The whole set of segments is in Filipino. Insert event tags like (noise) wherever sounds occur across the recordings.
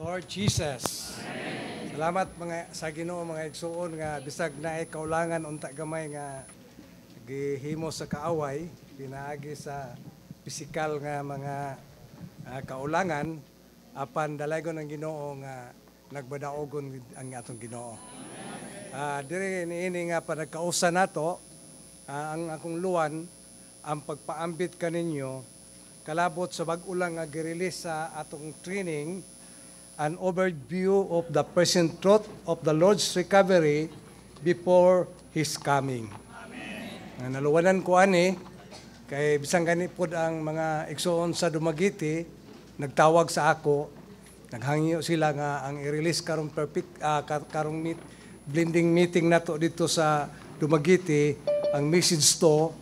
Lord Jesus. Amen. Salamat mga sa Ginoo mga igsuon nga bisag naay kaulangan unta gamay nga gihimo sa kaaway pinaagi sa pisikal nga mga uh, kaulangan apan dalagon ang Ginoo nga nagbadaogon ang atong Ginoo. Uh, diri ini nga panagkausa nato uh, ang akong luwan ang pagpaambit kaninyo kalabot sa bag-ulang nga girelease sa atong training an overview of the present truth of the Lord's recovery before His coming. Amen. Naluwanan ko ani, kay bisan gani pod ang mga igsoon sa Dumagiti, nagtawag sa ako, naghangyo sila nga ang i-release karong perfect uh, karong meet, blending meeting nato dito sa Dumagiti ang message to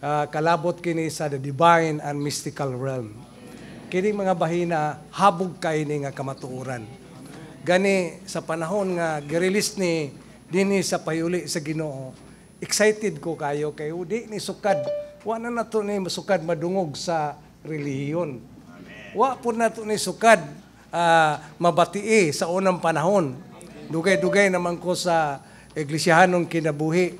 uh, kalabot kini sa the divine and mystical realm kining mga bahina habog kay ni nga kamatuoran. Gani sa panahon nga girelease ni dinhi sa payuli sa Ginoo, excited ko kayo kay di ni sukad. Wa na nato ni sukad madungog sa relihiyon. Wa pud nato ni sukad uh, ah, mabatii sa unang panahon. Dugay-dugay naman ko sa iglesiyanong kinabuhi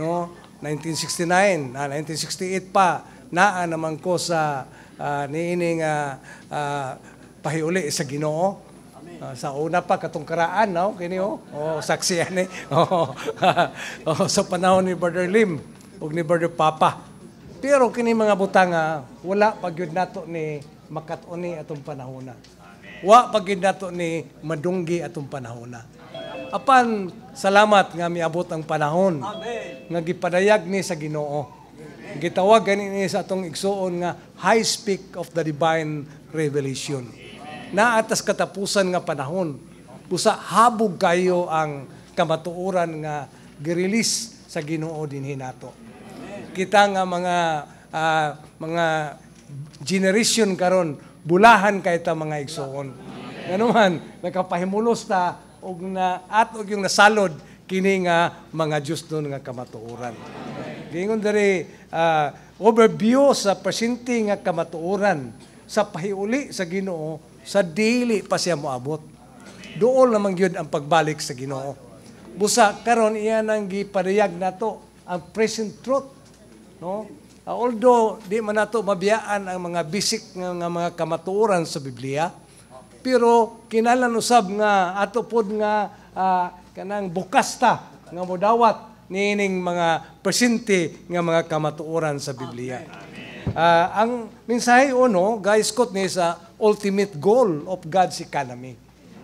no 1969 na 1968 pa naa naman ko sa uh, niining uh, uh, pahiuli sa Ginoo. Uh, sa una pa katong karaan no kini oh, oh saksi ani eh. (laughs) oh, (laughs) oh sa panahon ni Brother Lim ug ni Brother Papa pero kini mga butanga wala pagyud nato ni makat ni atong panahon wa pagyud nato ni madunggi atong panahon apan salamat nga miabot ang panahon nga gipadayag ni sa Ginoo Gitawag ganin sa atong igsuon nga high speak of the divine revelation. Na atas katapusan nga panahon. Busa habog kayo ang kamatuoran nga girelease sa Ginoo dinhi nato. Kita nga mga uh, mga generation karon bulahan kay ta mga igsoon. Nganuman nakapahimulos ta og na at og yung nasalod kini nga mga Dios nun nga kamatuoran. Gingon dere uh, ah, overview sa presinti nga kamatuoran sa pahiuli sa Ginoo sa dili pa siya moabot. Duol lamang gyud ang pagbalik sa Ginoo. Busa karon iya nang gipariyag nato ang present truth, no? Ah, although di man nato mabiyaan ang mga basic nga, nga mga kamatuoran sa Biblia, pero kinalan usab nga ato pod nga uh, kanang bukas ta nga modawat niining mga persinti nga mga kamatuoran sa Biblia. Amen. Uh, ang mensahe no, guys ko ni sa ultimate goal of God's economy.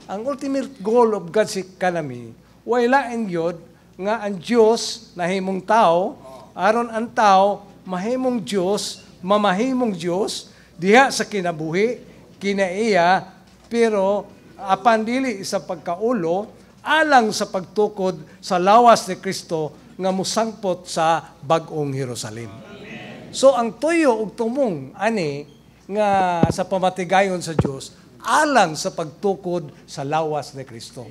Ang ultimate goal of God's economy, wala ang yod nga ang Diyos himong tao, aron ang tao mahimong Diyos, mamahimong Diyos, diha sa kinabuhi, kinaiya, pero apan dili sa pagkaulo, alang sa pagtukod sa lawas ni Kristo nga musangpot sa bagong Jerusalem. So ang tuyo ug tumong ani nga sa pamatigayon sa Dios alang sa pagtukod sa lawas ni Kristo.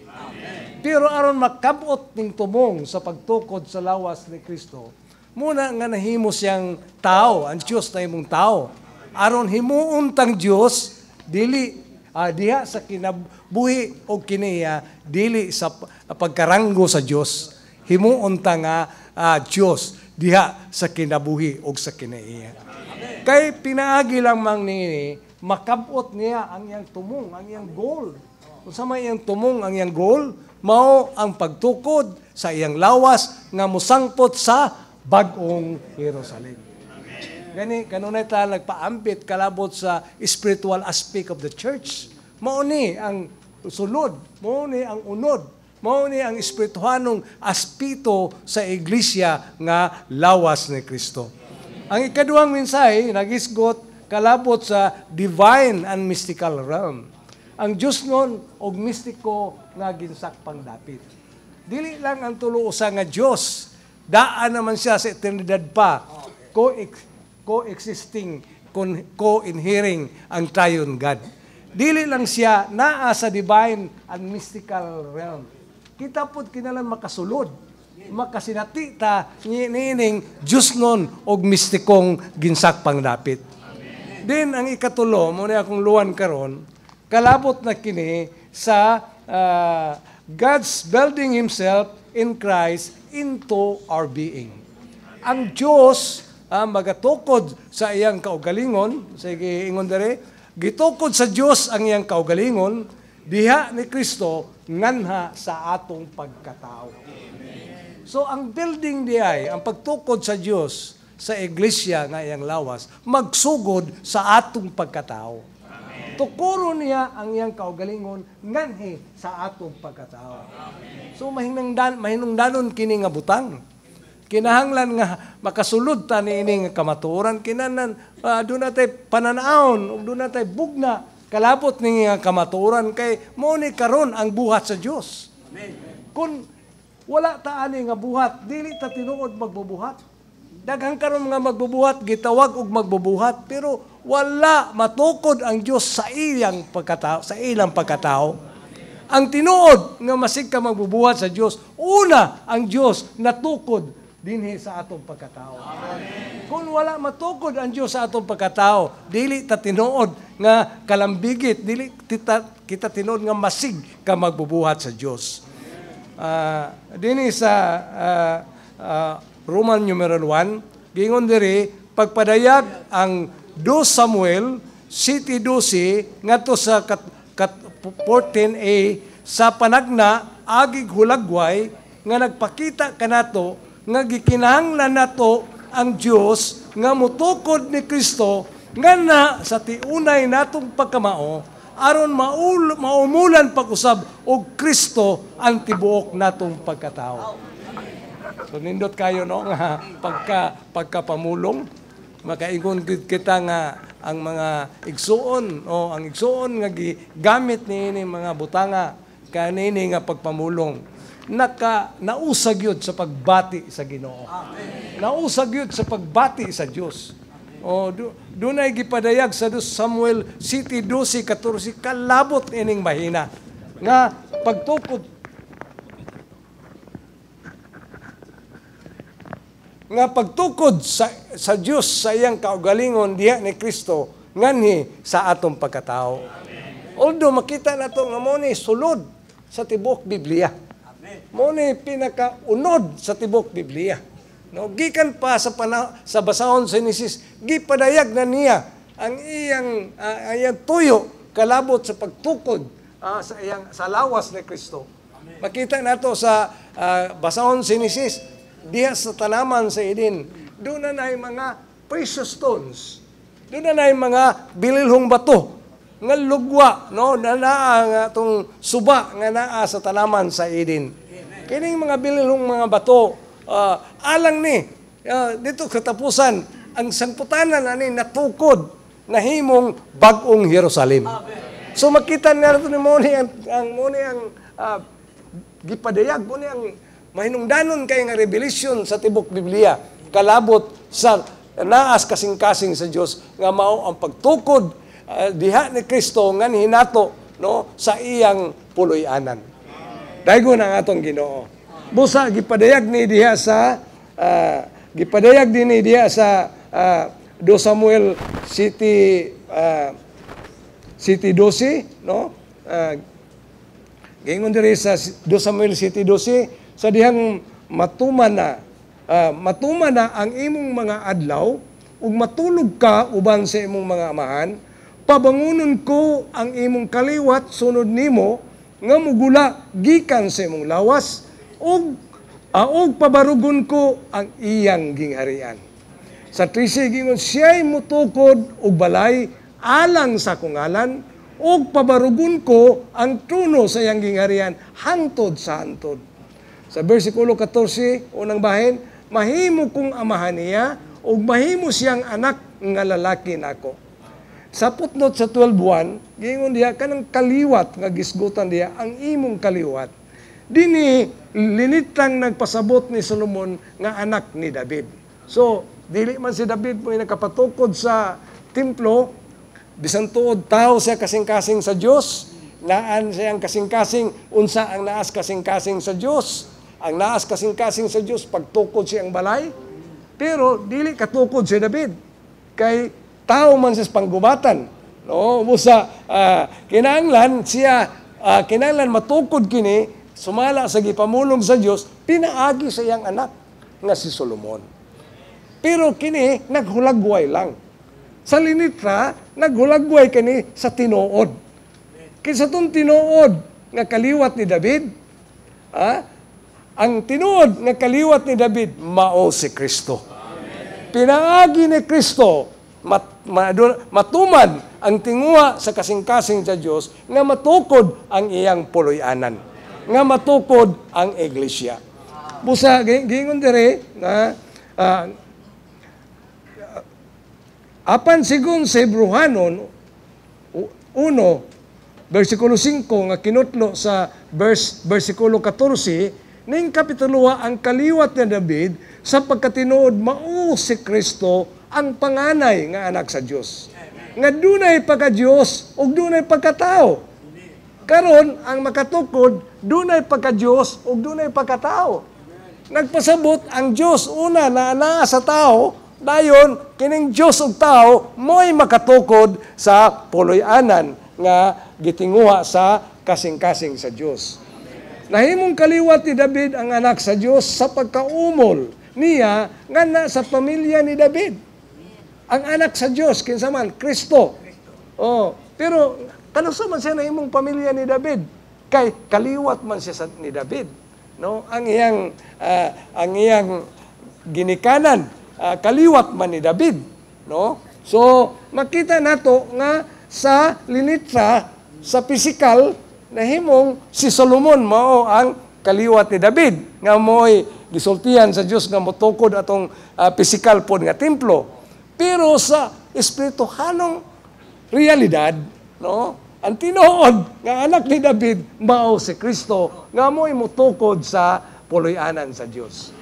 Pero aron makabot ning tumong sa pagtukod sa lawas ni Kristo, muna nga nahimo siyang tao, ang Dios na imong tao. Aron himuon tang Dios dili uh, diha sa kinabuhi o kiniya dili sa pagkaranggo sa Dios himuon ta nga uh, ah, Dios diha sa kinabuhi o sa kiniya kay pinaagi lang mang nini makabot niya ang iyang tumong ang iyang goal unsa may iyang tumong ang iyang goal mao ang pagtukod sa iyang lawas nga musangpot sa bagong Jerusalem Gani, kanunay ta nagpaambit kalabot sa spiritual aspect of the church. Mao ni ang sulod, mao ni ang unod, mao ni ang espirituhanong aspito sa iglesia nga lawas ni Kristo. Ang ikaduhang mensahe nagisgot kalabot sa divine and mystical realm. Ang Diyos nun og mistiko nga ginsak pang dapit. Dili lang ang tulo usa nga Diyos, daan naman siya sa eternidad pa. Ko co-existing, co-inhering ang triune God. Dili lang siya naa sa divine and mystical realm. Kita pod kinalan makasulod, makasinati ta niining Diyos nun o mistikong ginsak pangdapit. Then ang ikatulo, muna akong luwan karon, kalabot na kini sa uh, God's building Himself in Christ into our being. Ang Diyos ah, magatukod sa iyang kaugalingon, sige ingon dere, gitukod sa Dios ang iyang kaugalingon diha ni Kristo nganha sa atong pagkatao. So ang building diay, ang pagtukod sa Dios sa iglesia nga iyang lawas, magsugod sa atong pagkatao. Amen. Tukuro niya ang iyang kaugalingon nganhi sa atong pagkatao. Amen. So mahinungdan mahinungdanon kini nga butang Kinahanglan nga makasulod ta ni ining kamatuoran kinanan uh, do natay pananaon ug do natay bugna kalabot ning kamatuoran kay mo ni karon ang buhat sa Dios. Amen. Kun wala ta ani nga buhat, dili ta tinuod magbubuhat. Daghang karon nga magbubuhat gitawag og magbubuhat pero wala matukod ang Dios sa ilang pagkatao, sa ilang pagkatao ang tinuod nga masig ka magbubuhat sa Dios. Una, ang Dios natukod dinhi sa atong pagkatao. Amen. Kung wala matukod ang Dios sa atong pagkatao, dili ta tinuod nga kalambigit, dili kita, kita tinuod nga masig ka magbubuhat sa Dios. Uh, ah, dini sa uh, uh, Roman numeral 1, gingon diri pagpadayag ang 2 Samuel City 12 nga to sa kat, kat 14a sa panagna agig hulagway nga nagpakita kanato nga gikinahanglan nato ang Dios nga mutukod ni Kristo nga na sa tiunay natong pagkamao aron maul, maumulan pag-usab og Kristo ang tibuok natong pagkatao. So nindot kayo no nga pagka pagkapamulong makaingon gid kita nga ang mga igsuon o ang igsuon nga gigamit ni ini mga butanga kanini nga pagpamulong naka, nausag yun sa pagbati sa Ginoo. Amen. Nausag yun sa pagbati sa Dios. O, do, doon ay gipadayag sa Samuel City 12, 14, kalabot ining mahina. Nga, pagtukod nga pagtukod sa, sa Dios sa iyang kaugalingon diha ni Kristo nganhi sa atong pagkatao. Amen. Although makita nato nga mo ni sulod sa tibok Biblia. Mo ni unod sa tibok Biblia. No, gikan pa sa pana, sa basahon sa Genesis, gipadayag na niya ang iyang uh, iyang tuyo kalabot sa pagtukod uh, sa iyang sa lawas ni Kristo. Makita nato sa uh, basahon sa Genesis, diha sa tanaman sa Eden, doon na nay mga precious stones. Doon na nay mga bililhong bato nga lugwa no nanaa nga tong suba nga naa sa tanaman sa Eden kining mga bililhong mga bato uh, alang ni uh, dito katapusan ang sangputanan ani natukod na himong bagong Jerusalem so makita nato ni mo ang, ang mo ni ang uh, gipadayag mo ni ang mahinungdanon kay nga revelation sa tibok Biblia kalabot sa naas kasing-kasing sa Dios nga mao ang pagtukod Ah, diha ni Kristo ngan hinato no sa iyang puloy-anan. Daigo na atong Ginoo. Busa gipadayag ni diha sa uh, ah, gipadayag din ni diha sa uh, ah, 2 Samuel City uh, City Dosi no uh, Gingon diri sa 2 Samuel City Dosi sa dihang matuman na uh, matuman na ang imong mga adlaw ug matulog ka uban sa imong mga amahan pabangunon ko ang imong kaliwat sunod nimo nga mugula gikan sa imong lawas ug aog pabarugon ko ang iyang gingharian. Sa 13 gingon siya'y mutukod og balay alang sa kungalan ug pabarugon ko ang trono sa iyang gingharian hangtod sa hantod. Sa bersikulo 14 unang bahin mahimo kong amahan niya ug mahimo siyang anak nga lalaki nako. Na sa putlot sa 12.1, gingon diya, kanang kaliwat nga gisgutan diya, ang imong kaliwat. Dini, linitang nagpasabot ni Solomon nga anak ni David. So, dili man si David mo nakapatukod sa templo, bisan tuod tao siya kasing-kasing sa Dios, naan siya ang kasing-kasing, unsa ang naas kasing-kasing sa Dios. Ang naas kasing-kasing sa Dios, pagtukod siya ang balay. Pero, dili katukod si David. Kay tao man sa panggubatan. No, busa uh, ah, kinahanglan siya uh, ah, kinahanglan matukod kini sumala sa gipamulong sa Dios pinaagi sa iyang anak nga si Solomon. Pero kini naghulagway lang. Sa linitra naghulagway kini sa tinuod. Kinsa tong tinuod nga kaliwat ni David? Ha? Ang tinuod nga kaliwat ni David mao si Kristo. Pinaagi ni Kristo mat matuman ang tinguha sa kasing-kasing sa Dios nga matukod ang iyang puloy-anan nga matukod ang iglesia busa gingon dire na, uh, ah, apan sigun sa Hebrewanon uno bersikulo 5 nga kinutlo sa verse bersikulo 14 ning kapitulo ang kaliwat ni David sa pagkatinuod mao si Kristo ang panganay nga anak sa Dios. Nga dunay pagka Dios ug dunay pagkatao. Karon ang makatukod dunay pagka Dios ug dunay pagkatao. Nagpasabot ang Dios una na naa sa tawo dayon kining Dios ug tawo moy makatukod sa puloy-anan nga gitinguha sa kasing-kasing sa Dios. Nahimong kaliwat ni David ang anak sa Dios sa pagkaumol niya nga na sa pamilya ni David. Ang anak sa Diyos, kinsa man Kristo. Oh, pero kanusa man siya na imong pamilya ni David kay kaliwat man siya sa, ni David. No, ang iyang uh, ang iyang ginikanan uh, kaliwat man ni David, no? So makita nato nga sa linitra sa pisikal na himong si Solomon mao ang kaliwat ni David nga mo'y gisultihan sa Dios nga motukod atong uh, ah, physical pod nga templo pero sa halong realidad, no? Ang tinuod nga anak ni David mao si Kristo nga mo'y mutukod sa puloy-anan sa Dios.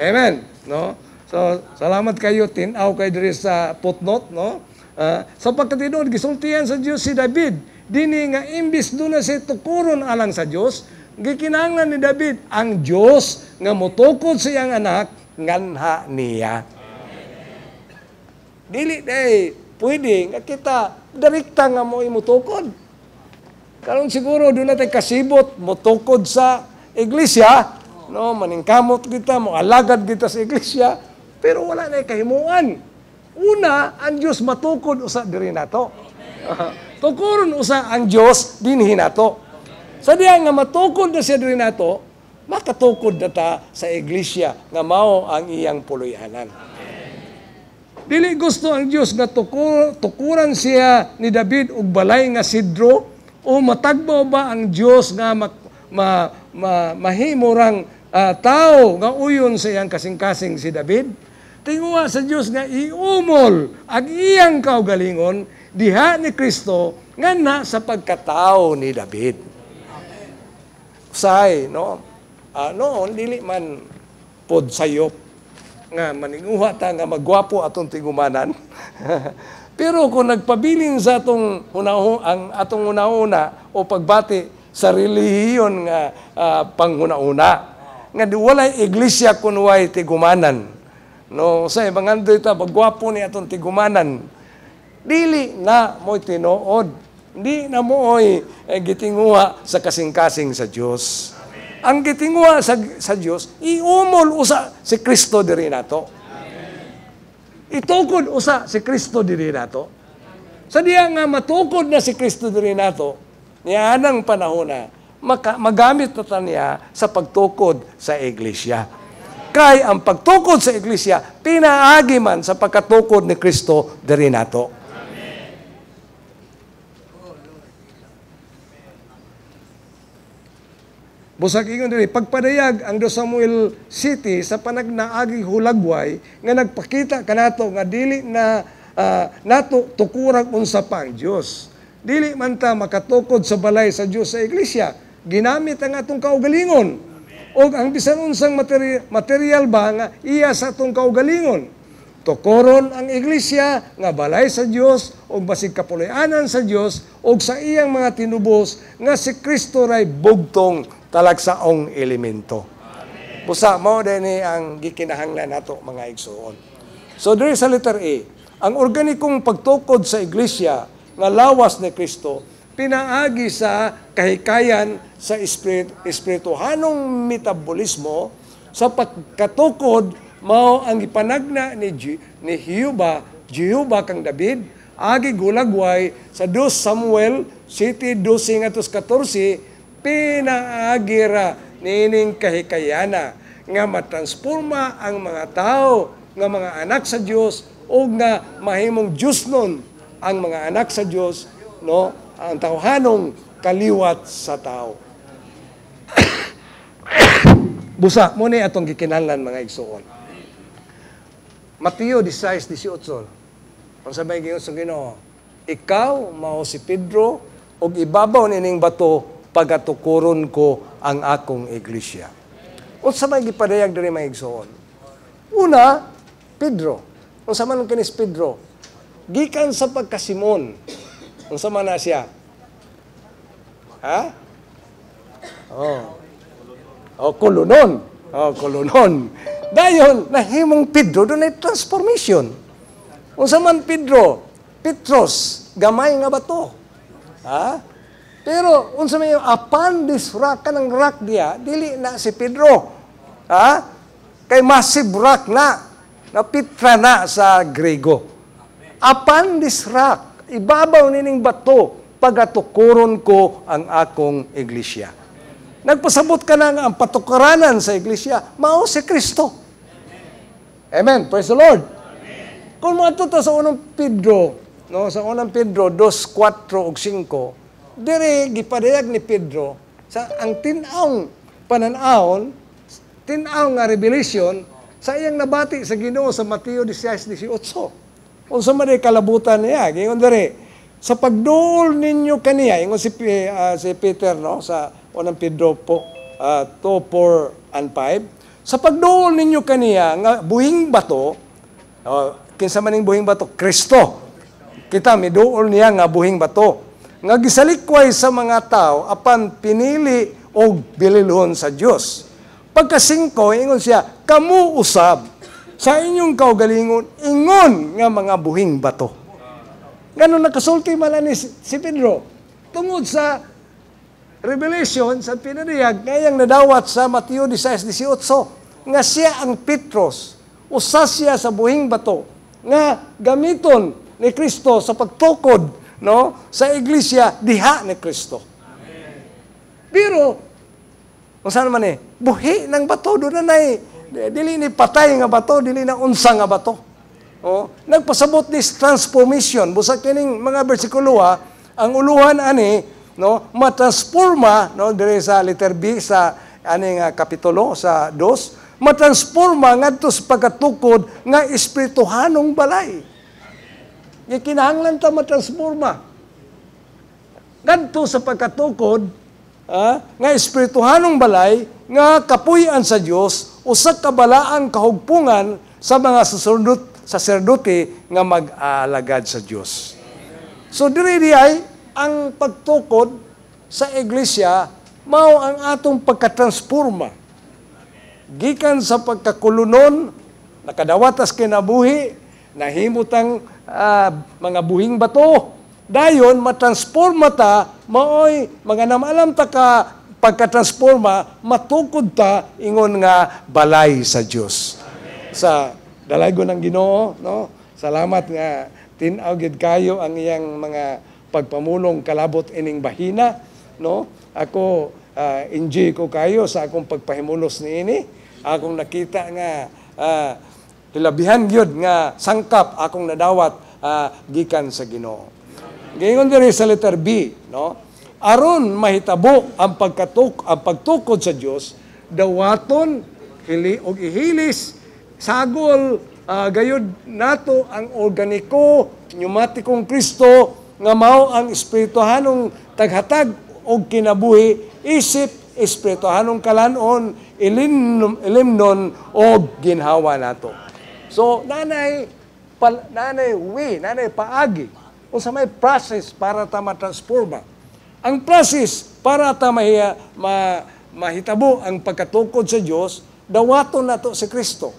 Amen, no? So salamat kayo tin-aw kay diri sa footnote, no? Uh, sa pagkatinuod gisultihan sa Dios si David dini nga imbis do na si tukuron alang sa Dios, gikinahanglan ni David ang Dios nga mutukod sa iyang anak nganha niya. Dili day eh, pwede nga kita direkta nga mo imutukod. Karon siguro do natay kasibot motukod sa iglesia, no maningkamot kita, mo alagad kita sa iglesia, pero wala na kahimuan. Una, ang Dios matukod usa diri nato. Tukuron usa ang Dios dinhi nato. Sa diha nga matukod na siya diri nato, makatukod na ta sa iglesia nga mao ang iyang puluyanan. Dili gusto ang Dios nga tukur, tukuran siya ni David og balay nga sidro o matagbo ba ang Dios nga ma, ma, ma, mahimurang uh, ah, tao nga uyon sa iyang kasing-kasing si David? Tinguha sa Dios nga iumol ang iyang kaugalingon diha ni Kristo nga na sa pagkatao ni David. Amen. Say, no? Uh, noon, dili man pod sayop nga maninguha ta nga magwapo atong tigumanan. (laughs) Pero kung nagpabilin sa atong unaho, ang atong una o pagbati sa relihiyon nga uh, ah, panghuna nga di wala iglesia kunway tigumanan. No, sa ibang ando ita pagwapo ni atong tigumanan. Dili na mo tinuod. Hindi na mo oy eh, gitinguha sa kasing-kasing sa Dios ang gitingwa sa, sa Dios iumol usa si Kristo diri nato. Itukod usa si Kristo diri nato. Sa diya nga matukod na si Kristo diri nato, niya nang panahon na maka, magamit na niya sa pagtukod sa iglesia. Kay ang pagtukod sa iglesia pinaagi man sa pagkatukod ni Kristo diri nato. Busag ingon diri pagpadayag ang 2 Samuel City sa panagnaagi hulagway nga nagpakita kanato nga dili na uh, nato tukurang unsa pang Dios. Dili man ta makatukod sa balay sa Dios sa iglesia. Ginamit ang atong kaugalingon. O ang bisan unsang materi- material ba nga iya sa atong kaugalingon. Tukoron ang iglesia nga balay sa Dios ug basig kapuloy sa Dios ug sa iyang mga tinubos nga si Kristo ray bugtong talagsaong elemento. Busa mo din ang gikinahanglan nato mga igsuon. So there is a letter A. Ang organikong pagtukod sa iglesia nga lawas ni Kristo pinaagi sa kahikayan sa spirit espirituhanong metabolismo sa pagkatukod mao ang ipanagna ni G, ni Hiuba, Jehovah kang David agi gulagway sa 2 Samuel City 12 14 pinaagira nining kahikayana nga matransforma ang mga tao nga mga anak sa Dios o nga mahimong Dios nun ang mga anak sa Dios no ang tawhanong kaliwat sa tao (coughs) busa mo ni atong gikinahanglan mga igsoon Mateo 16:18 Ang sabay gyud sa Ginoo ikaw mao si Pedro og ibabaw nining bato pagatukuron ko ang akong iglesia. O sa may gipadayag diri mga igsoon? Una, Pedro. O sa man kinis Pedro, gikan sa pagkasimon. Unsa man na siya? Ha? Oh. Oh, kulunon. Oh, kulunon. Dayon, nahimong Pedro, doon ay transformation. Unsa man Pedro, Petros, gamay nga bato. Ha? Pero unsa may apan this rock kanang rak diya, dili na si Pedro. Ha? Kay massive rak na. Napitra na sa Grego. Apan this rock, ibabaw nining bato pagatukuron ko ang akong iglesia. Nagpasabot ka nang ang patukaranan sa iglesia, mao si Kristo. Amen. Praise the Lord. Amen. Kung matuto sa unang Pedro, no, sa unang Pedro 2:4 ug 5, Dire, gipadayag ni Pedro, sa ang tinawang pananawon, tinawang nga revelation, sa iyang nabati sa ginoo sa Mateo 16.18. Kung sa mga kalabutan niya, ngayon dire, sa pagduol ninyo kaniya, ingon si, uh, si Peter, no, sa unang Pedro po, uh, 2, 4, and 5, sa pagduol ninyo kaniya, nga buhing bato, uh, kinsa maning buhing bato, Kristo. Kita, miduol niya nga buhing bato nga gisalikway sa mga tao apan pinili og bililhon sa Dios. Pagkasingko ingon siya kamu usab sa inyong kaugalingon ingon nga mga buhing bato. Ganun nakasulti mala ni si Pedro tungod sa Revelation sa pinariyag ngayang nadawat sa Mateo 16:18 nga siya ang Petros usa siya sa buhing bato nga gamiton ni Kristo sa pagtukod no? Sa iglesia, diha ni Kristo. Pero, kung saan man eh, buhi ng bato, doon na eh. Dili ni patay nga bato, dili na unsa nga bato. Oh, nagpasabot ni transformation. Busa kining mga bersikulo ha, ang uluhan ani no matransforma no dire sa letter B sa ani nga kapitulo sa 2 matransforma ngadto sa pagkatukod nga espirituhanong balay. Nga kinahanglan ta matransforma. Ganto sa pagkatukod, ah, nga espirituhanong balay, nga kapuyan sa Dios usa ka balaang kahugpungan sa mga susunod sa serdote nga mag-aalagad sa Dios. So diri ay ang pagtukod sa iglesia mao ang atong pagkatransforma gikan sa pagkakulunon nakadawatas kinabuhi nahimutang uh, mga buhing bato. Dayon, matransforma ta, maoy, mga namalam ta ka, pagkatransforma, matukod ta, ingon nga, balay sa Diyos. Amen. Sa dalago ng ginoo, no? Salamat nga, tinaw kayo ang iyang mga pagpamulong kalabot ining bahina, no? Ako, uh, enjoy ko kayo sa akong pagpahimulos ni ini. Akong nakita nga, uh, Hilabihan gyud nga sangkap akong nadawat uh, gikan sa Ginoo. Gayon diri sa letter B, no? aron mahitabo ang pagkatuk ang pagtukod sa Dios dawaton hili og ihilis sagol uh, gayud nato ang organiko pneumatikong Kristo nga mao ang espirituhanong taghatag og kinabuhi isip espirituhanong kalanon ilimnon og ginhawa nato So, nanay, pal, nanay uwi, nanay paagi. Kung sa may process para ta ma-transforma. Ang process para ta mahiya, ma, mahitabo ang pagkatukod sa Dios, dawaton nato si Kristo.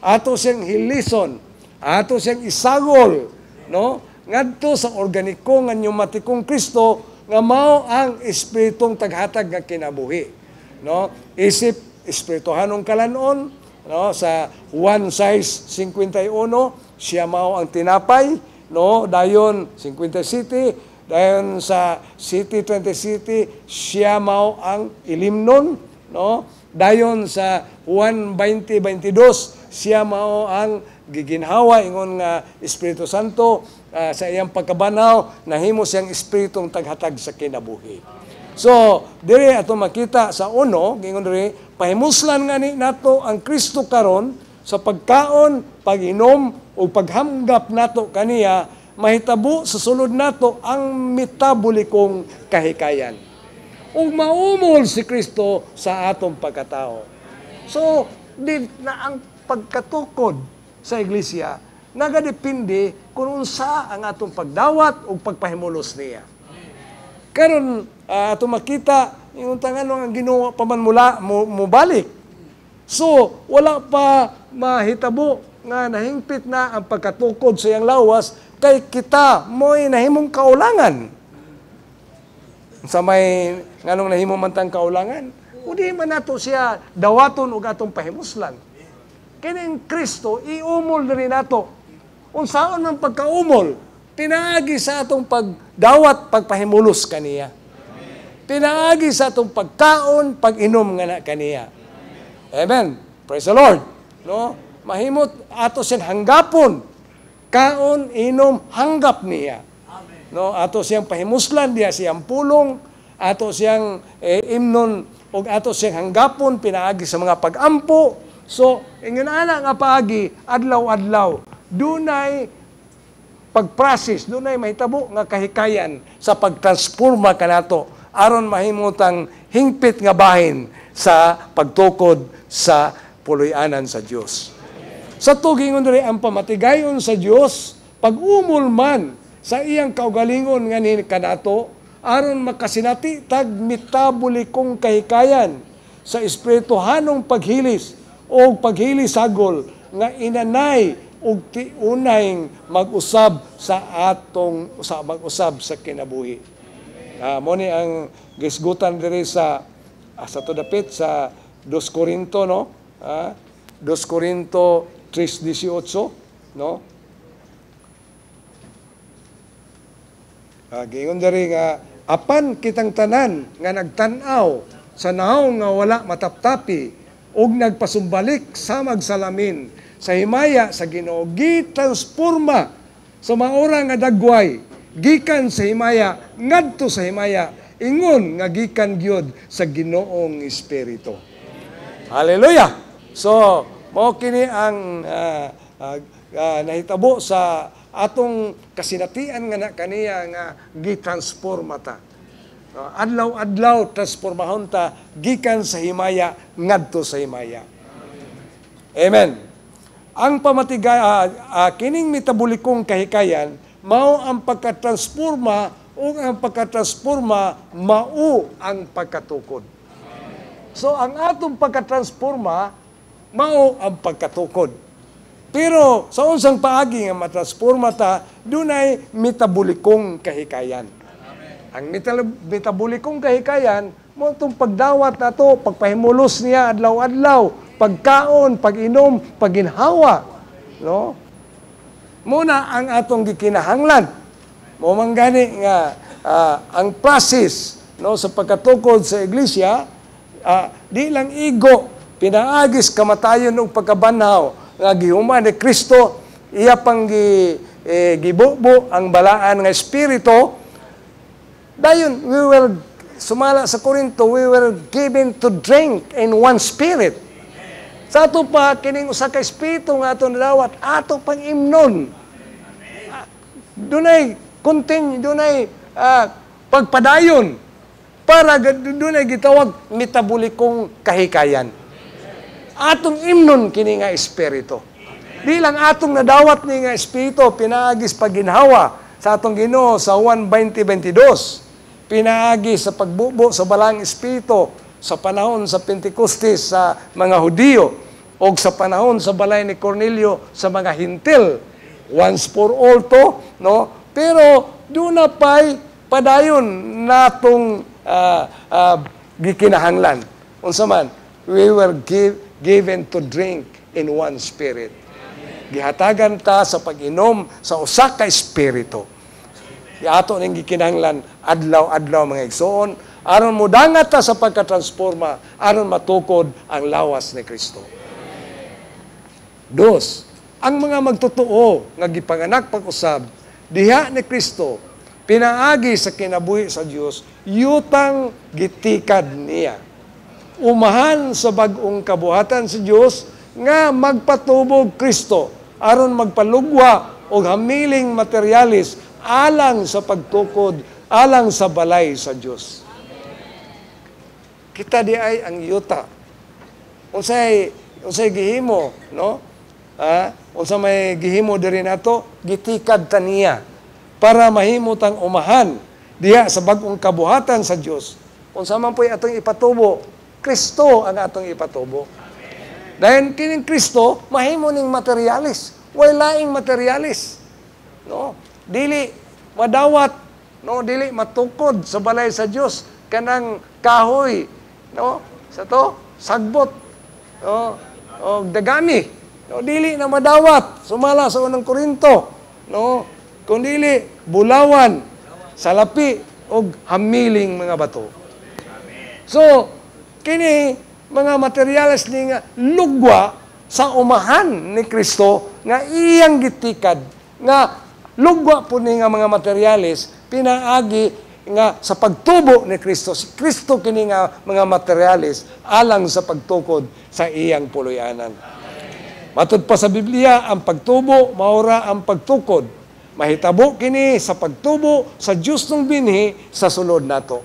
Ato siyang hilison, ato siyang isagol, no? Ngadto sa organiko nga pneumatikong Kristo nga mao ang espiritong taghatag nga kinabuhi, no? Isip espirituhanong kalanon, no sa one size 51 siya mao ang tinapay no dayon 50 city dayon sa city 20 city siya mao ang ilimnon no dayon sa 120-22 siya mao ang giginhawa ingon nga Espiritu Santo uh, sa iyang pagkabanaw nahimo siyang espiritong taghatag sa kinabuhi So, diri ato makita sa uno, gingon diri, pahimuslan nga ni nato ang Kristo karon sa pagkaon, paginom o paghamgap nato kaniya mahitabo sa sulod nato ang metabolikong kahikayan. Ug maumol si Kristo sa atong pagkatao. So, di na ang pagkatukod sa iglesia nagadepende kung unsa ang atong pagdawat o pagpahimulos niya. Karon uh, ah, tumakita yung tangan ang Ginoo pamanmula mo, mo balik. So wala pa mahitabo nga nahingpit na ang pagkatukod sa iyang lawas kay kita mo'y nahimong kaulangan. Sa may nganong nahimo man tang kaulangan, udi man nato siya dawaton og atong pahimuslan. Kini ang Kristo iumol diri nato. Unsaon man pagkaumol? Pinaagi sa atong pagdawat, pagpahimulos kaniya. Pinaagi sa atong pagkaon, pag-inom nga na kaniya. Amen. Praise the Lord. No? Mahimot ato sin hanggapon. Kaon, inom, hanggap niya. Amen. No? Ato siyang pahimuslan niya, siyang pulong, ato siyang eh, imnon, o ato siyang hanggapon, pinaagi sa mga pag-ampo. So, ingon ana nga paagi, adlaw-adlaw, dunay pag-process dunay mahitabo nga kahikayan sa pagtransforma kanato aron mahimutang hingpit nga bahin sa pagtukod sa puloy-anan sa Dios. Sa tugingon diri ang pamatigayon sa Dios pag-umol man sa iyang kaugalingon nga ni kanato aron makasinati tag kong kahikayan sa espirituhanong paghilis o paghilisagol nga inanay ug tiunahing mag-usab sa atong sa mag-usab sa kinabuhi. Uh, mo ni ang gisgutan diri sa ah, sa to dapit sa 2 Corinto no? Ah, 2 Corinto 3:18 no? Ah, gayon diri nga apan kitang tanan nga nagtan-aw sa naong nga wala mataptapi ug nagpasumbalik sa magsalamin sa himaya sa Ginoo gitransforma sa maora nga dagway gikan sa himaya ngadto sa himaya ingon nga gikan gyud sa Ginoong Espiritu Hallelujah so mao kini ang uh, uh, uh, nahitabo sa atong kasinatian nga na kaniya nga gitransforma ta adlaw-adlaw ah, transformahon ta gikan sa himaya ngadto sa himaya. Amen. Ang pamatigay uh, ah, uh, ah, kining metabolikong kahikayan mao ang pagkatransforma o ang pagkatransforma mao ang pagkatukod. So ang atong pagkatransforma mao ang pagkatukod. Pero sa unsang paagi nga matransforma ta, dunay metabolikong kahikayan. Ang metabolikong kahikayan, mo itong pagdawat na to, pagpahimulos niya adlaw-adlaw, pagkaon, pag-inom, paginhawa. No? Muna ang atong gikinahanglan. Mo man nga uh, ang process no sa pagkatukod sa iglesia, uh, di lang igo pinaagis kamatayon ug pagkabanhaw nga gihuman ni Kristo iya pang gi, eh, gibubo ang balaan nga espiritu Dayon, we were, sumala sa Korinto, we were given to drink in one spirit. Amen. Sa ato pa, kining usa ka espiritu nga ato nalawat, ato pang imnon. Dunay, continue, dunay uh, pagpadayon para dunay gitawag metabolikong kahikayan. Amen. Atong imnon kini nga espiritu. Di lang atong nadawat ni nga espiritu, pinaagis paginhawa sa atong Ginoo sa 1.20.22 pinagi sa pagbubo sa balang espito sa panahon sa Pentecostes sa mga Hudiyo o sa panahon sa balay ni Cornelio sa mga Hintil. Once for all to, no? Pero do na pay padayon natong uh, ah, uh, ah, gikinahanglan. Unsa man, we were give, given to drink in one spirit. Gihatagan ta sa pag-inom sa usa ka espiritu. Ato ning gikinahanglan adlaw-adlaw mga igsoon, aron modangat ta sa pagkatransforma, aron matukod ang lawas ni Kristo. Dos, ang mga magtotoo nga gipanganak pag-usab diha ni Kristo pinaagi sa kinabuhi sa Dios yutang gitikad niya. Umahan sa bag-ong kabuhatan sa si Dios nga magpatubog Kristo aron magpalugwa og hamiling materialis alang sa pagtukod alang sa balay sa Dios. Kita di ay ang yuta. Unsay unsay gihimo, no? Ha? unsa may gihimo diri nato, gitikad ta para mahimot ang umahan diha sa bagong kabuhatan sa Dios. Unsa man po'y atong ipatubo, Kristo ang atong ipatubo. Amen. Dahil kining Kristo, mahimo ning materialis. Way materialis. No? Dili, madawat No, dili matukod sa balay sa Dios kanang kahoy, no? Sa to, sagbot. No? O dagami. No, dili na madawat sumala sa unang Korinto, no? Kun dili bulawan, salapi og hamiling mga bato. So, kini mga materyales ni nga lugwa sa umahan ni Kristo nga iyang gitikad nga lugwa po ni nga mga materyales pinaagi nga sa pagtubo ni Kristo. Si Kristo kini nga mga materialis alang sa pagtukod sa iyang puluyanan. Matod pa sa Biblia, ang pagtubo, maura ang pagtukod. Mahitabo kini sa pagtubo sa Diyos ng binhi sa sulod nato.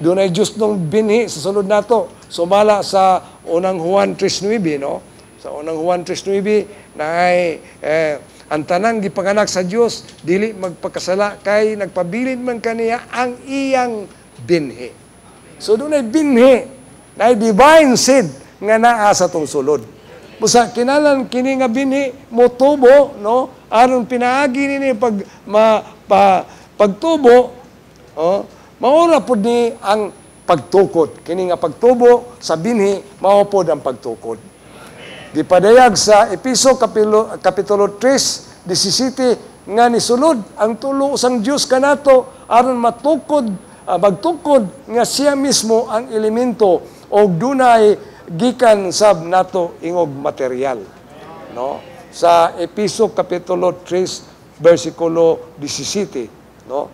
Doon ay Diyos ng binhi sa sulod nato. Sumala sa unang Juan 3.9, no? Sa unang Juan 3.9 na ay eh, ang tanang gipanganak sa Dios dili magpakasala kay nagpabilin man kaniya ang iyang binhi. So dunay binhi, na divine seed nga naa sa tong sulod. Busa kinalan kini nga binhi motubo no aron pinaagi nini pag ma, pa, pagtubo oh, maura pud ni ang pagtukod. Kini nga pagtubo sa binhi mao pod ang pagtukod. Gipadayag sa Episo Kapilo, Kapitulo 3, 17 nga nisulod ang tulo usang Dios kanato aron matukod uh, magtukod nga siya mismo ang elemento og dunay gikan sab nato ingog material no sa Episo Kapitulo 3 versikulo 17 no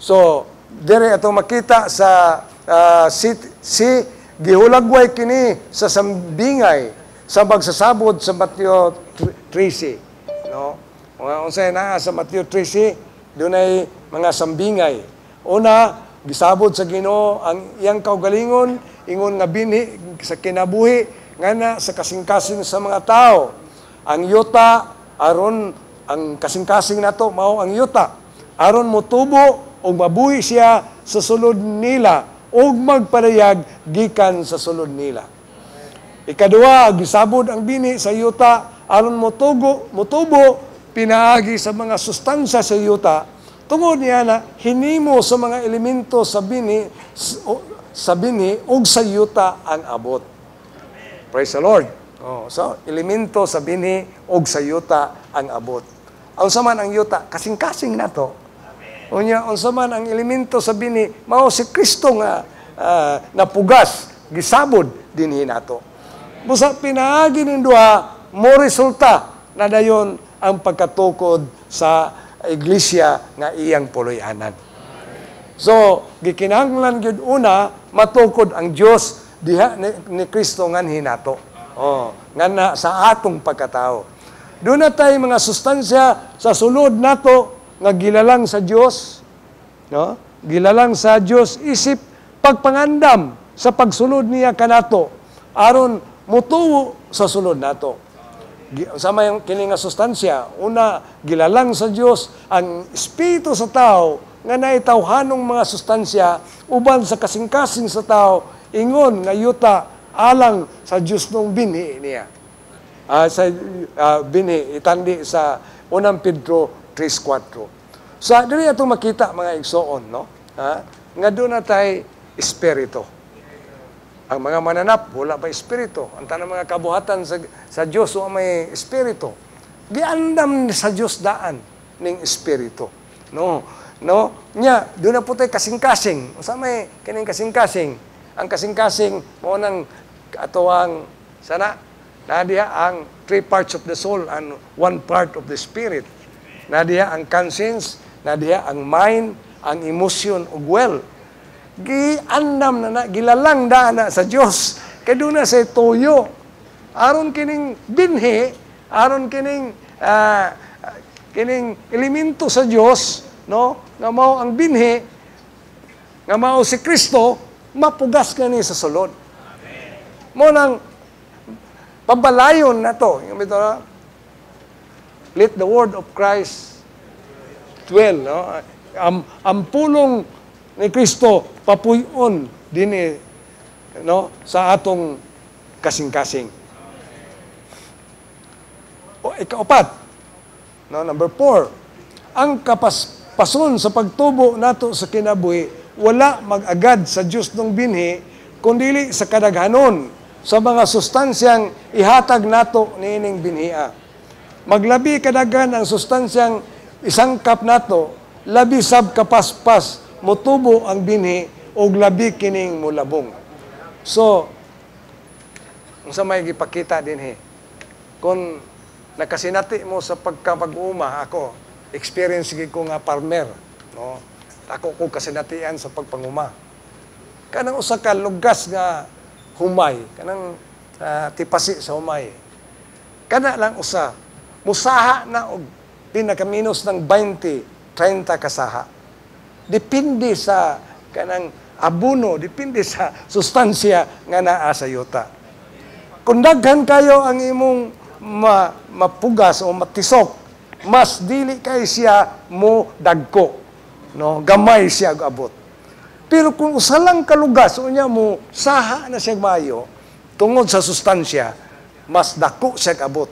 So, dere ato makita sa uh, si, si Gihulagway kini sa sambingay sa magsasabod sa Mateo 13. No? Unsay na sa Mateo 13, dunay mga sambingay. Una, gisabod sa Ginoo ang iyang kaugalingon ingon nga binhi sa kinabuhi ngana sa kasingkasing sa mga tao. Ang yuta aron ang kasingkasing nato mao ang yuta. Aron motubo og mabuhi siya sa sulod nila ug magparayag gikan sa sulod nila. Ikaduha, gisabod ang bini sa yuta aron motugo, motubo pinaagi sa mga sustansya sa yuta tungod niya na hinimo sa mga elemento sa bini sa bini ug sa yuta ang abot. Praise the Lord. Oh, so elemento sa bini ug sa yuta ang abot. Ang man ang yuta, kasing-kasing na to Unya unsa man ang elemento sa bini mao si Kristo nga uh, napugas gisabod dinhi nato. Busa pinaagi ning duha mo resulta na dayon ang pagkatukod sa iglesia nga iyang puloy-anan. So, gikinahanglan gyud una matukod ang Dios diha ni Kristo ngan hinato. Oh, nga na sa atong pagkatao. Doon na tayo mga sustansya sa sulod nato nga gilalang sa Dios, no? Gilalang sa Dios isip pagpangandam sa pagsulod niya kanato aron mutuo sa sulod nato. Sama yung kini nga sustansya. Una, gilalang sa Dios ang espiritu sa tao nga naitawhanong mga sustansya uban sa kasing-kasing sa tao ingon nga yuta alang sa Dios nung binhi niya. Uh, sa uh, binhi itandi sa unang Pedro 3.4. So, dali na makita mga igsoon, no? Ha? Nga do na tay espiritu. Ang mga mananap, wala pa espiritu. Ang tanang mga kabuhatan sa, sa Diyos, o may espiritu. Giandam sa Dios daan ning espiritu. No? No? Nya, do na po tayo kasing-kasing. Sa may kining kasing-kasing. Ang kasing-kasing, mo nang ato ang sana, na diha ang three parts of the soul and one part of the spirit. Nadiya ang conscience, nadiya ang mind, ang emotion ug well. Giandam na na, gilalang da na sa Dios. Kay doon na sa tuyo. Aron kining binhi, aron kining uh, kining elemento sa Dios, no? Nga mao ang binhi, nga mao si Kristo, mapugas ka ni sa sulod. Amen. Mo nang pabalayon na to. Yung ito, Let the word of Christ dwell. No? Am, ang pulong ni Kristo papuyon din eh, no? sa atong kasing-kasing. O ikaapat, no? number four, ang kapaspason sa pagtubo nato sa kinabuhi, wala mag-agad sa Diyos ng binhi, kundili sa kadaghanon sa mga sustansyang ihatag nato niining binhia. Maglabi kadagan ang sustansyang isang cup nato, labi sab kapaspas, motubo ang binhi, o labi kining mulabong. So, unsa may gipakita din he. Kung nakasinati mo sa pagkapag-uma, ako, experience gid ko nga farmer, no? Ako ko kasinatian sa pagpanguma. Kanang usa ka lugas nga humay, kanang uh, tipasi sa humay. Kana lang usa musaha na og pinakaminos ng 20, 30 kasaha. Depende sa kanang abuno, depende sa sustansya nga naa sa yuta. Kung daghan kayo ang imong ma, mapugas o matisok, mas dili kay siya mo dagko. No, gamay siya abot. Pero kung lang kalugas unya mo saha na siya mayo tungod sa sustansya, mas dako siya abot.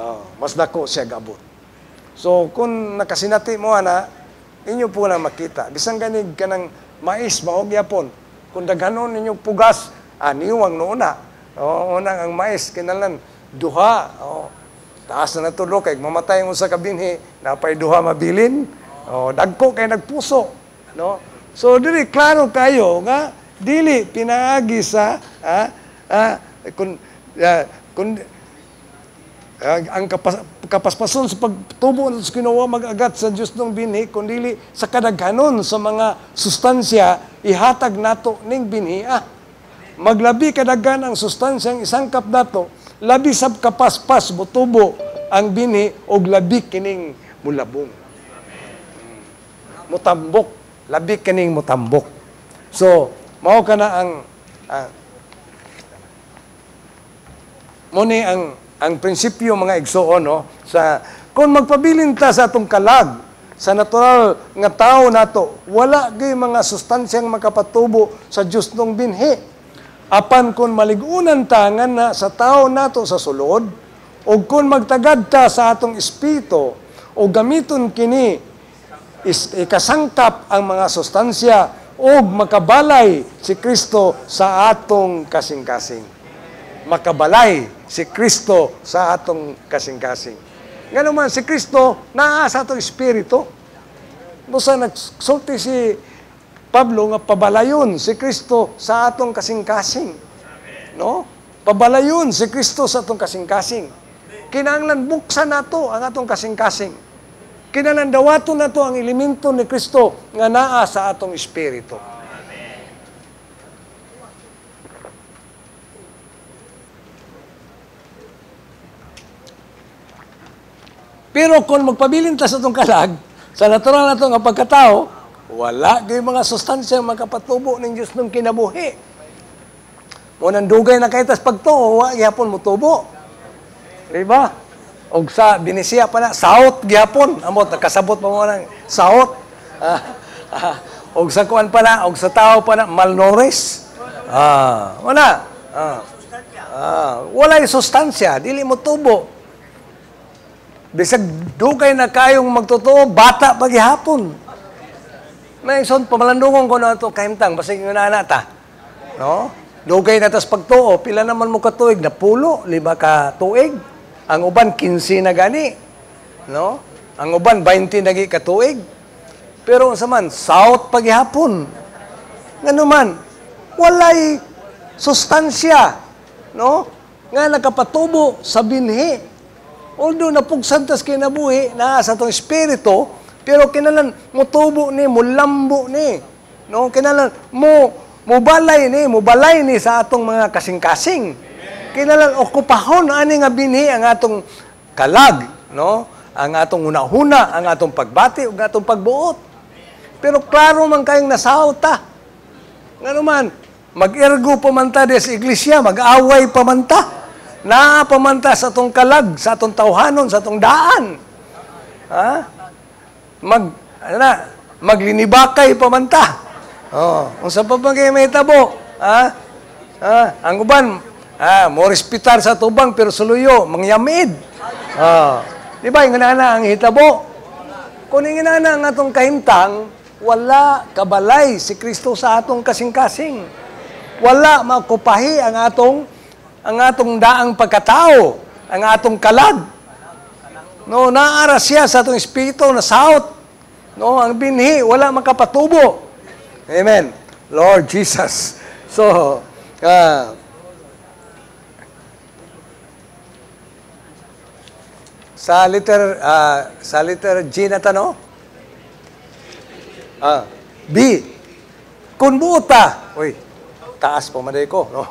Oh mas dako siya gabot. So, kung nakasinati mo ana, inyo po na makita. Bisan ganig ka ng mais, maog yapon. Kung daghanon ninyo pugas, ah, niwang noona. O, unang ang mais, kinalan, duha. O, taas na natulo, kay mamatay mo sa kabinhi, napay duha mabilin. O, dagko kay nagpuso. No? So, dili, klaro kayo nga, dili, pinaagi sa, ah, ah, kun, ah, kun, ang kapas kapaspason sa pagtubo sa Ginawa mag-agat sa Diyos ng binhi, kundili sa kadaghanon sa mga sustansya, ihatag nato ning binhi. Ah, maglabi kadagan ang sustansyang kap nato, labi sab kapaspas motubo ang binhi og labi kining mulabong. Mutambok, labi kining mutambok. So, mao kana ang uh, ah, mo ni ang ang prinsipyo mga igsoon no sa kung magpabilin ta sa atong kalag sa natural nga tao nato wala gay mga sustansyang makapatubo sa Dios nung binhi apan kung maligunan ta nga na sa tao nato sa sulod o kung magtagad ta sa atong espiritu o gamiton kini is ikasangkap ang mga sustansya o makabalay si Kristo sa atong kasing-kasing makabalay si Kristo sa atong kasing-kasing. Ganun man, si Kristo naa sa atong espiritu. No sa nagsulti si Pablo nga pabalayon si Kristo sa atong kasing-kasing. No? Pabalayon si Kristo sa atong kasing-kasing. Kinanglan buksan nato ang atong kasing-kasing. Kinanglan dawaton nato ang elemento ni Kristo nga naa sa atong espiritu. Pero kung magpabilintas itong kalag, sa natural na itong pagkatao, wala kay mga sustansya makapatubo ng Diyos nung kinabuhi. Mo nang dugay na kay tas pagtuo, wa gyapon mo tubo. Diba? Og sa binisiya pa na saot gyapon, amot nakasabot pa mo nang saot. (laughs) Ah, ah, og sa kuan pa na, og sa tao pa na malnourished. Ah, wala. Ah. Ah, walay sustansya, dili mo tubo. Bisag dugay na kayong magtotoo, bata paghihapon. May son, pamalandungon ko na ito, kaimtang, basig nga na ta. No? Dugay na tas pagtuo, pila naman mo katuig, napulo, pulo, lima ka tuig. Ang uban, 15 na gani. No? Ang uban, 20 na katuig. Pero sa man, south paghihapon. Ngano man, walay sustansya. No? Nga nakapatubo sa binhi Although napugsan kay nabuhi na sa tong espiritu, pero kinalan mo ni, mulambo ni. No, kinalan mo mo ni, mo ni sa atong mga kasing-kasing. Kinalan okupahon ani nga binhi ang atong kalag, no? Ang atong unahuna, ang atong pagbati ug atong pagbuot. Pero klaro man kayong nasawta. Nga naman, mag-ergo pa man ta des iglesia, mag-away pa man ta naa pamanta sa atong kalag, sa atong tawhanon, sa atong daan. Ha? Mag, ano na, maglinibakay pamanta. Oh, kung sa pabagay may tabo, ha? Ha? Ang uban, ah, mo respetar sa tubang pero suluyo, mangyamid. Oh. Di ba, yung na ang hitabo? Kung yung na ang atong kahimtang, wala kabalay si Kristo sa atong kasing-kasing. Wala makupahi ang atong ang atong daang pagkatao, ang atong kalag. No, naara siya sa atong espiritu na sahot. No, ang binhi, wala makapatubo. Amen. Lord Jesus. (laughs) So, uh, sa letter uh, ah, sa letter G na tanong. Uh, ah, B. Kun buta. Uy, taas po maday ko. No?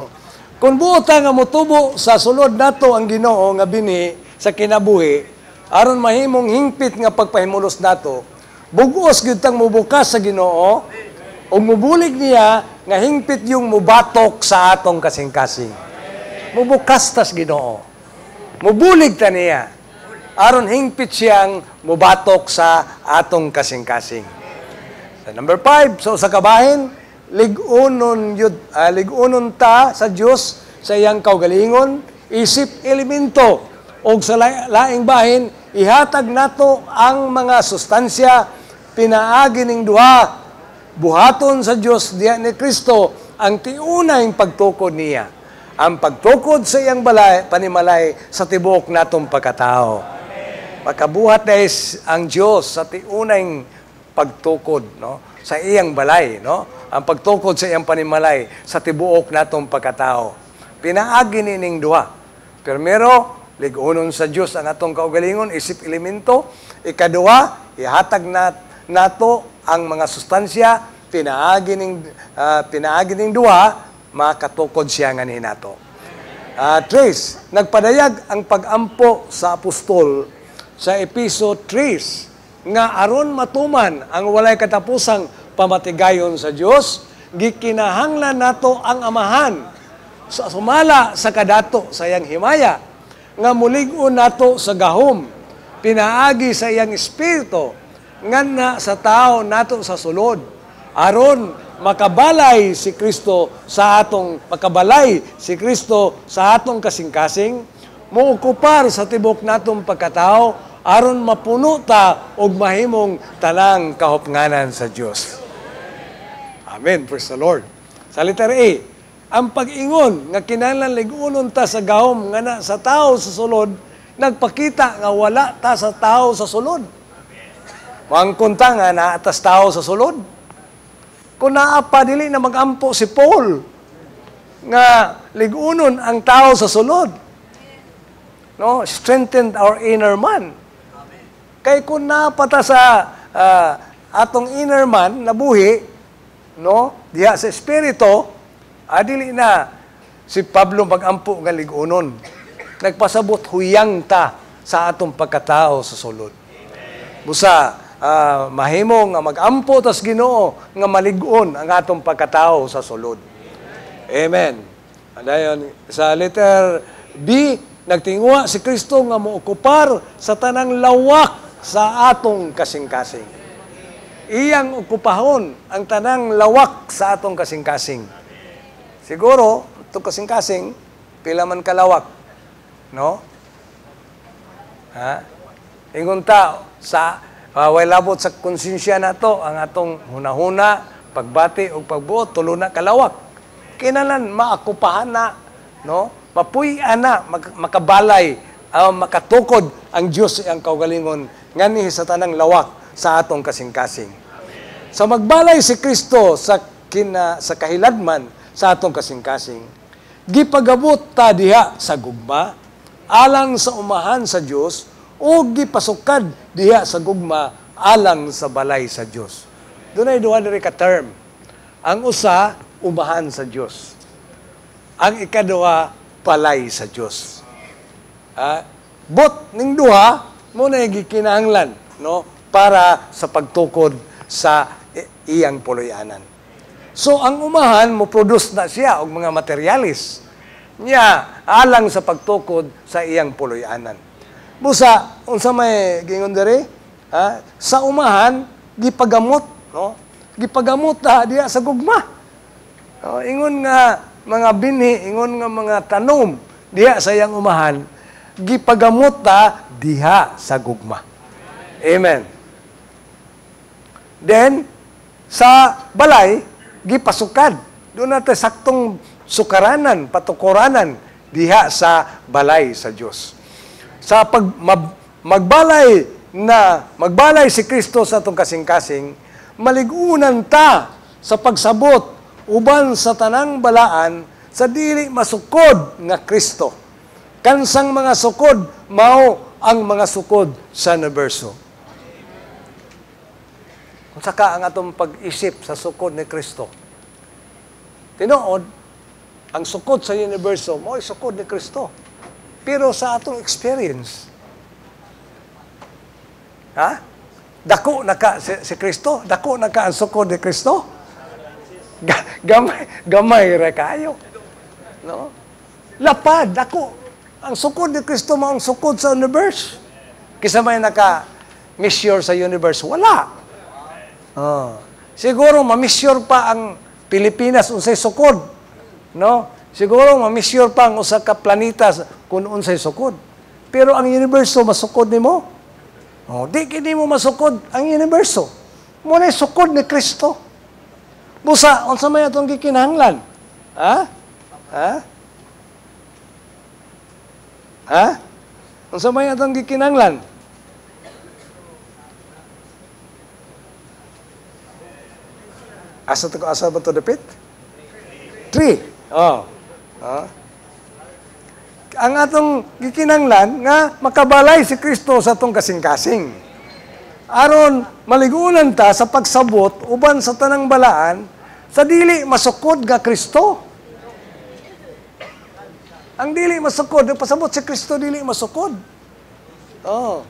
Kung buota nga motubo sa sulod nato ang Ginoo nga bini sa kinabuhi aron mahimong hingpit nga pagpahimulos nato, bugos gyud tang mubukas sa Ginoo ug mubulig niya nga hingpit yung mubatok sa atong kasing-kasing. Mubukas tas Ginoo. Mubulig ta niya aron hingpit siyang mubatok sa atong kasing-kasing. Sa number 5, so, sa kabahin, ligunon yud uh, ah, ligunon ta sa Dios sa iyang kaugalingon isip elemento og sa laing bahin ihatag nato ang mga sustansya pinaagi ning duha buhaton sa Dios diha ni Kristo ang tiunang pagtukod niya ang pagtukod sa iyang balay panimalay sa tibuok natong pagkatao Amen. ang Dios sa tiunang pagtukod no sa iyang balay, no? Ang pagtukod sa iyang panimalay sa tibuok natong pagkatao. Pinaagi ning duha. Primero, ligunon sa Dios ang atong kaugalingon, isip elemento. Ikaduha, ihatag na, nato ang mga sustansya pinaagi ning uh, pinaagi ning duha makatukod siya ngani nato. Uh, ah, Trace, nagpadayag ang pagampo sa apostol sa episo 3 nga aron matuman ang walay katapusang pamatigayon sa Dios gikinahanglan nato ang amahan sa sumala sa kadato sa iyang himaya nga mulig-on nato sa gahom pinaagi sa iyang espiritu nga na sa tao nato sa sulod aron makabalay si Kristo sa atong makabalay si Kristo sa atong kasing-kasing muokupar sa tibok natong pagkatao aron mapuno ta og mahimong tanang kahupnganan sa Dios. Amen. Praise the Lord. Sa letter A, ang pag-ingon nga kinahanglan ligunon ta sa gahom nga na sa tao sa sulod nagpakita nga wala ta sa tao sa sulod. Mangkon ta nga naa ta sa tao sa sulod. Kung naa pa dili na magampo si Paul nga ligunon ang tao sa sulod. No, strengthened our inner man. Kay kung napata sa uh, atong inner man na buhi, no, diha sa espirito, adili na si Pablo magampo ng ligunon. Nagpasabot huyang ta sa atong pagkatao sa sulod. Busa, uh, mahimo nga magampo tas Ginoo nga maligon ang atong pagkatao sa sulod. Amen. Adayon sa letter B, nagtinguha si Kristo nga mookupar sa tanang lawak sa atong kasing-kasing. Iyang okupahon ang tanang lawak sa atong kasing-kasing. Siguro, ito kasing-kasing, pila man kalawak. No? Ha? Ingon ta, sa, uh, labot sa konsensya na to, ang atong hunahuna, pagbati o pagbuot, tulo na kalawak. Kinalan, maakupahan na, no? mapuy na, mak- makabalay, uh, makatukod ang Diyos ang kaugalingon ngani ni sa tanang lawak sa atong kasing-kasing. Sa so magbalay si Kristo sa kina sa kahiladman sa atong kasing-kasing, gipagabot ta diha sa gugma alang sa umahan sa Dios o gipasukad diha sa gugma alang sa balay sa Dios. Dunay duha diri ka term. Ang usa umahan sa Dios. Ang ikaduha palay sa Dios. Ah, bot ning duha mo na gikinahanglan no para sa pagtukod sa iyang puloyanan. So ang umahan mo produce na siya og mga materialis niya alang sa pagtukod sa iyang puloyanan. Busa unsa may gingon dere? Ha? Sa umahan gipagamot no? Gipagamot ta diya sa gugma. No? Oh, ingon nga mga binhi, ingon nga mga tanom diya sa iyang umahan gipagamot ta diha sa gugma. Amen. Then, sa balay, gipasukad. Doon natin saktong sukaranan, patukuranan diha sa balay sa Diyos. Sa pag magbalay na magbalay si Kristo sa atong kasing-kasing, maligunan ta sa pagsabot uban sa tanang balaan sa dili masukod nga Kristo. Kansang mga sukod, mao ang mga sukod sa universo. Kung saka ang atong pag-isip sa sukod ni Kristo. tinuod ang sukod sa universo, mo sukod ni Kristo. Pero sa atong experience, ha? Dako na ka si, si Kristo? Dako na ka ang sukod ni Kristo? gamay, gamay ra kayo. No? Lapad, dako ang sukod ni Kristo mao ang sukod sa universe. Kisa may naka-measure sa universe, wala. Oh. Siguro ma-measure pa ang Pilipinas unsay sukod. No? Siguro ma-measure pa ang usa ka planeta kung unsay sukod. Pero ang universo masukod nimo. Oh, di kini mo masukod ang universo. Mo na sukod ni Kristo. Busa, unsa may atong gikinahanglan? Ha? Ha? Ha? Ang samay atong gikinanglan. Asa to asa ba to dapit? Three. Oh. Ha? Ang atong gikinanglan nga makabalay si Kristo sa atong kasing-kasing. Aron maligunan ta sa pagsabot uban sa tanang balaan sa dili masukod ga Kristo. Ang dili masukod, ang pasabot si Kristo dili masukod. Oh.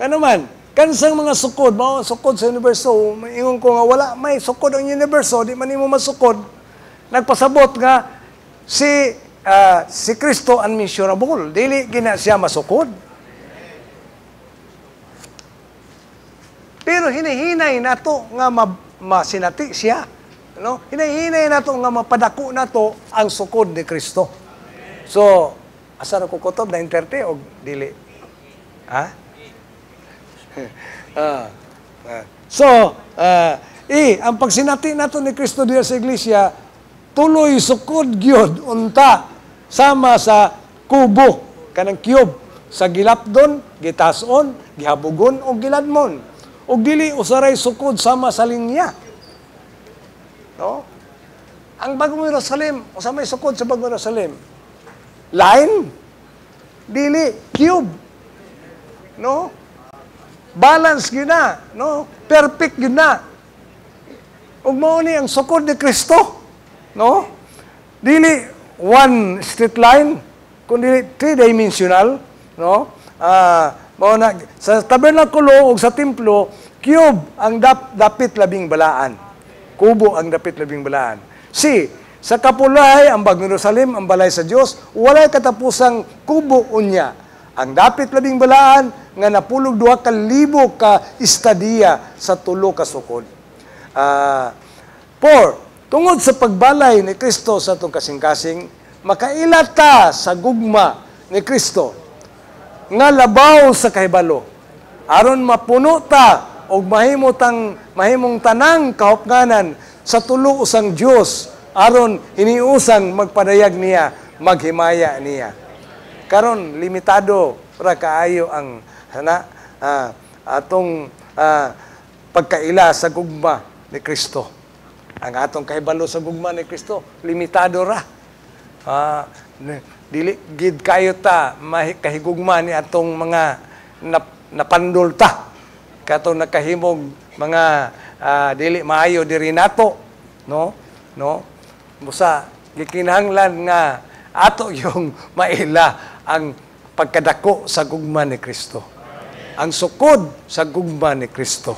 Nga naman, kansang mga sukod, mao sukod sa universo, ingon ko nga wala may sukod ang universo, di man imo masukod. Nagpasabot nga si uh, si Kristo unmissionable, dili gina siya masukod. Pero hinihinay nato nga ma, masinati siya. No? Hinihinay nato nga mapadako nato ang sukod ni Kristo. So, asa na ko to 9.30 o dili? Ha? (laughs) ah. ah. So, uh, eh, ang pagsinati nato ni Kristo diya sa iglesia, tuloy sukod gyud unta sama sa kubo kanang cube sa gilapdon, gitason, gihabugon o giladmon. Og dili usaray sukod sama sa linya. No? Ang bagong Jerusalem, usamay sukod sa bagong Jerusalem. Line? Dili, cube. No? Balance gyud na. No? Perfect gyud na. Ug mao ni ang sukod ni Kristo. No? Dili one straight line, kundi three-dimensional. No? Ah, mao na sa tabernakulo ug sa templo, cube ang dap, dapit labing balaan. Kubo ang dapit labing balaan. See, sa kapulay, ang bagong Jerusalem, ang balay sa Diyos, walay katapusang kubo unya. Ang dapit labing balaan, nga napulog duha ka libo ka estadiya sa tulo ka sukod. Uh, four, tungod sa pagbalay ni Kristo sa itong kasing-kasing, makailata sa gugma ni Kristo nga labaw sa kahibalo. Aron mapuno ta og mahimo tang mahimong tanang kahupganan sa tulo usang Dios aron hiniusan magpadayag niya, maghimaya niya. Karon limitado ra kaayo ang hana uh, ah, atong uh, pagkaila sa gugma ni Kristo. Ang atong kahibalo sa gugma ni Kristo limitado ra. Uh, dili gid kayo ta kahigugma ni atong mga nap, napandol ta nakahimog mga uh, dili maayo diri nato no no Musa, gikinahanglan nga ato yung (laughs) maila ang pagkadako sa gugma ni Kristo. Ang sukod sa gugma ni Kristo.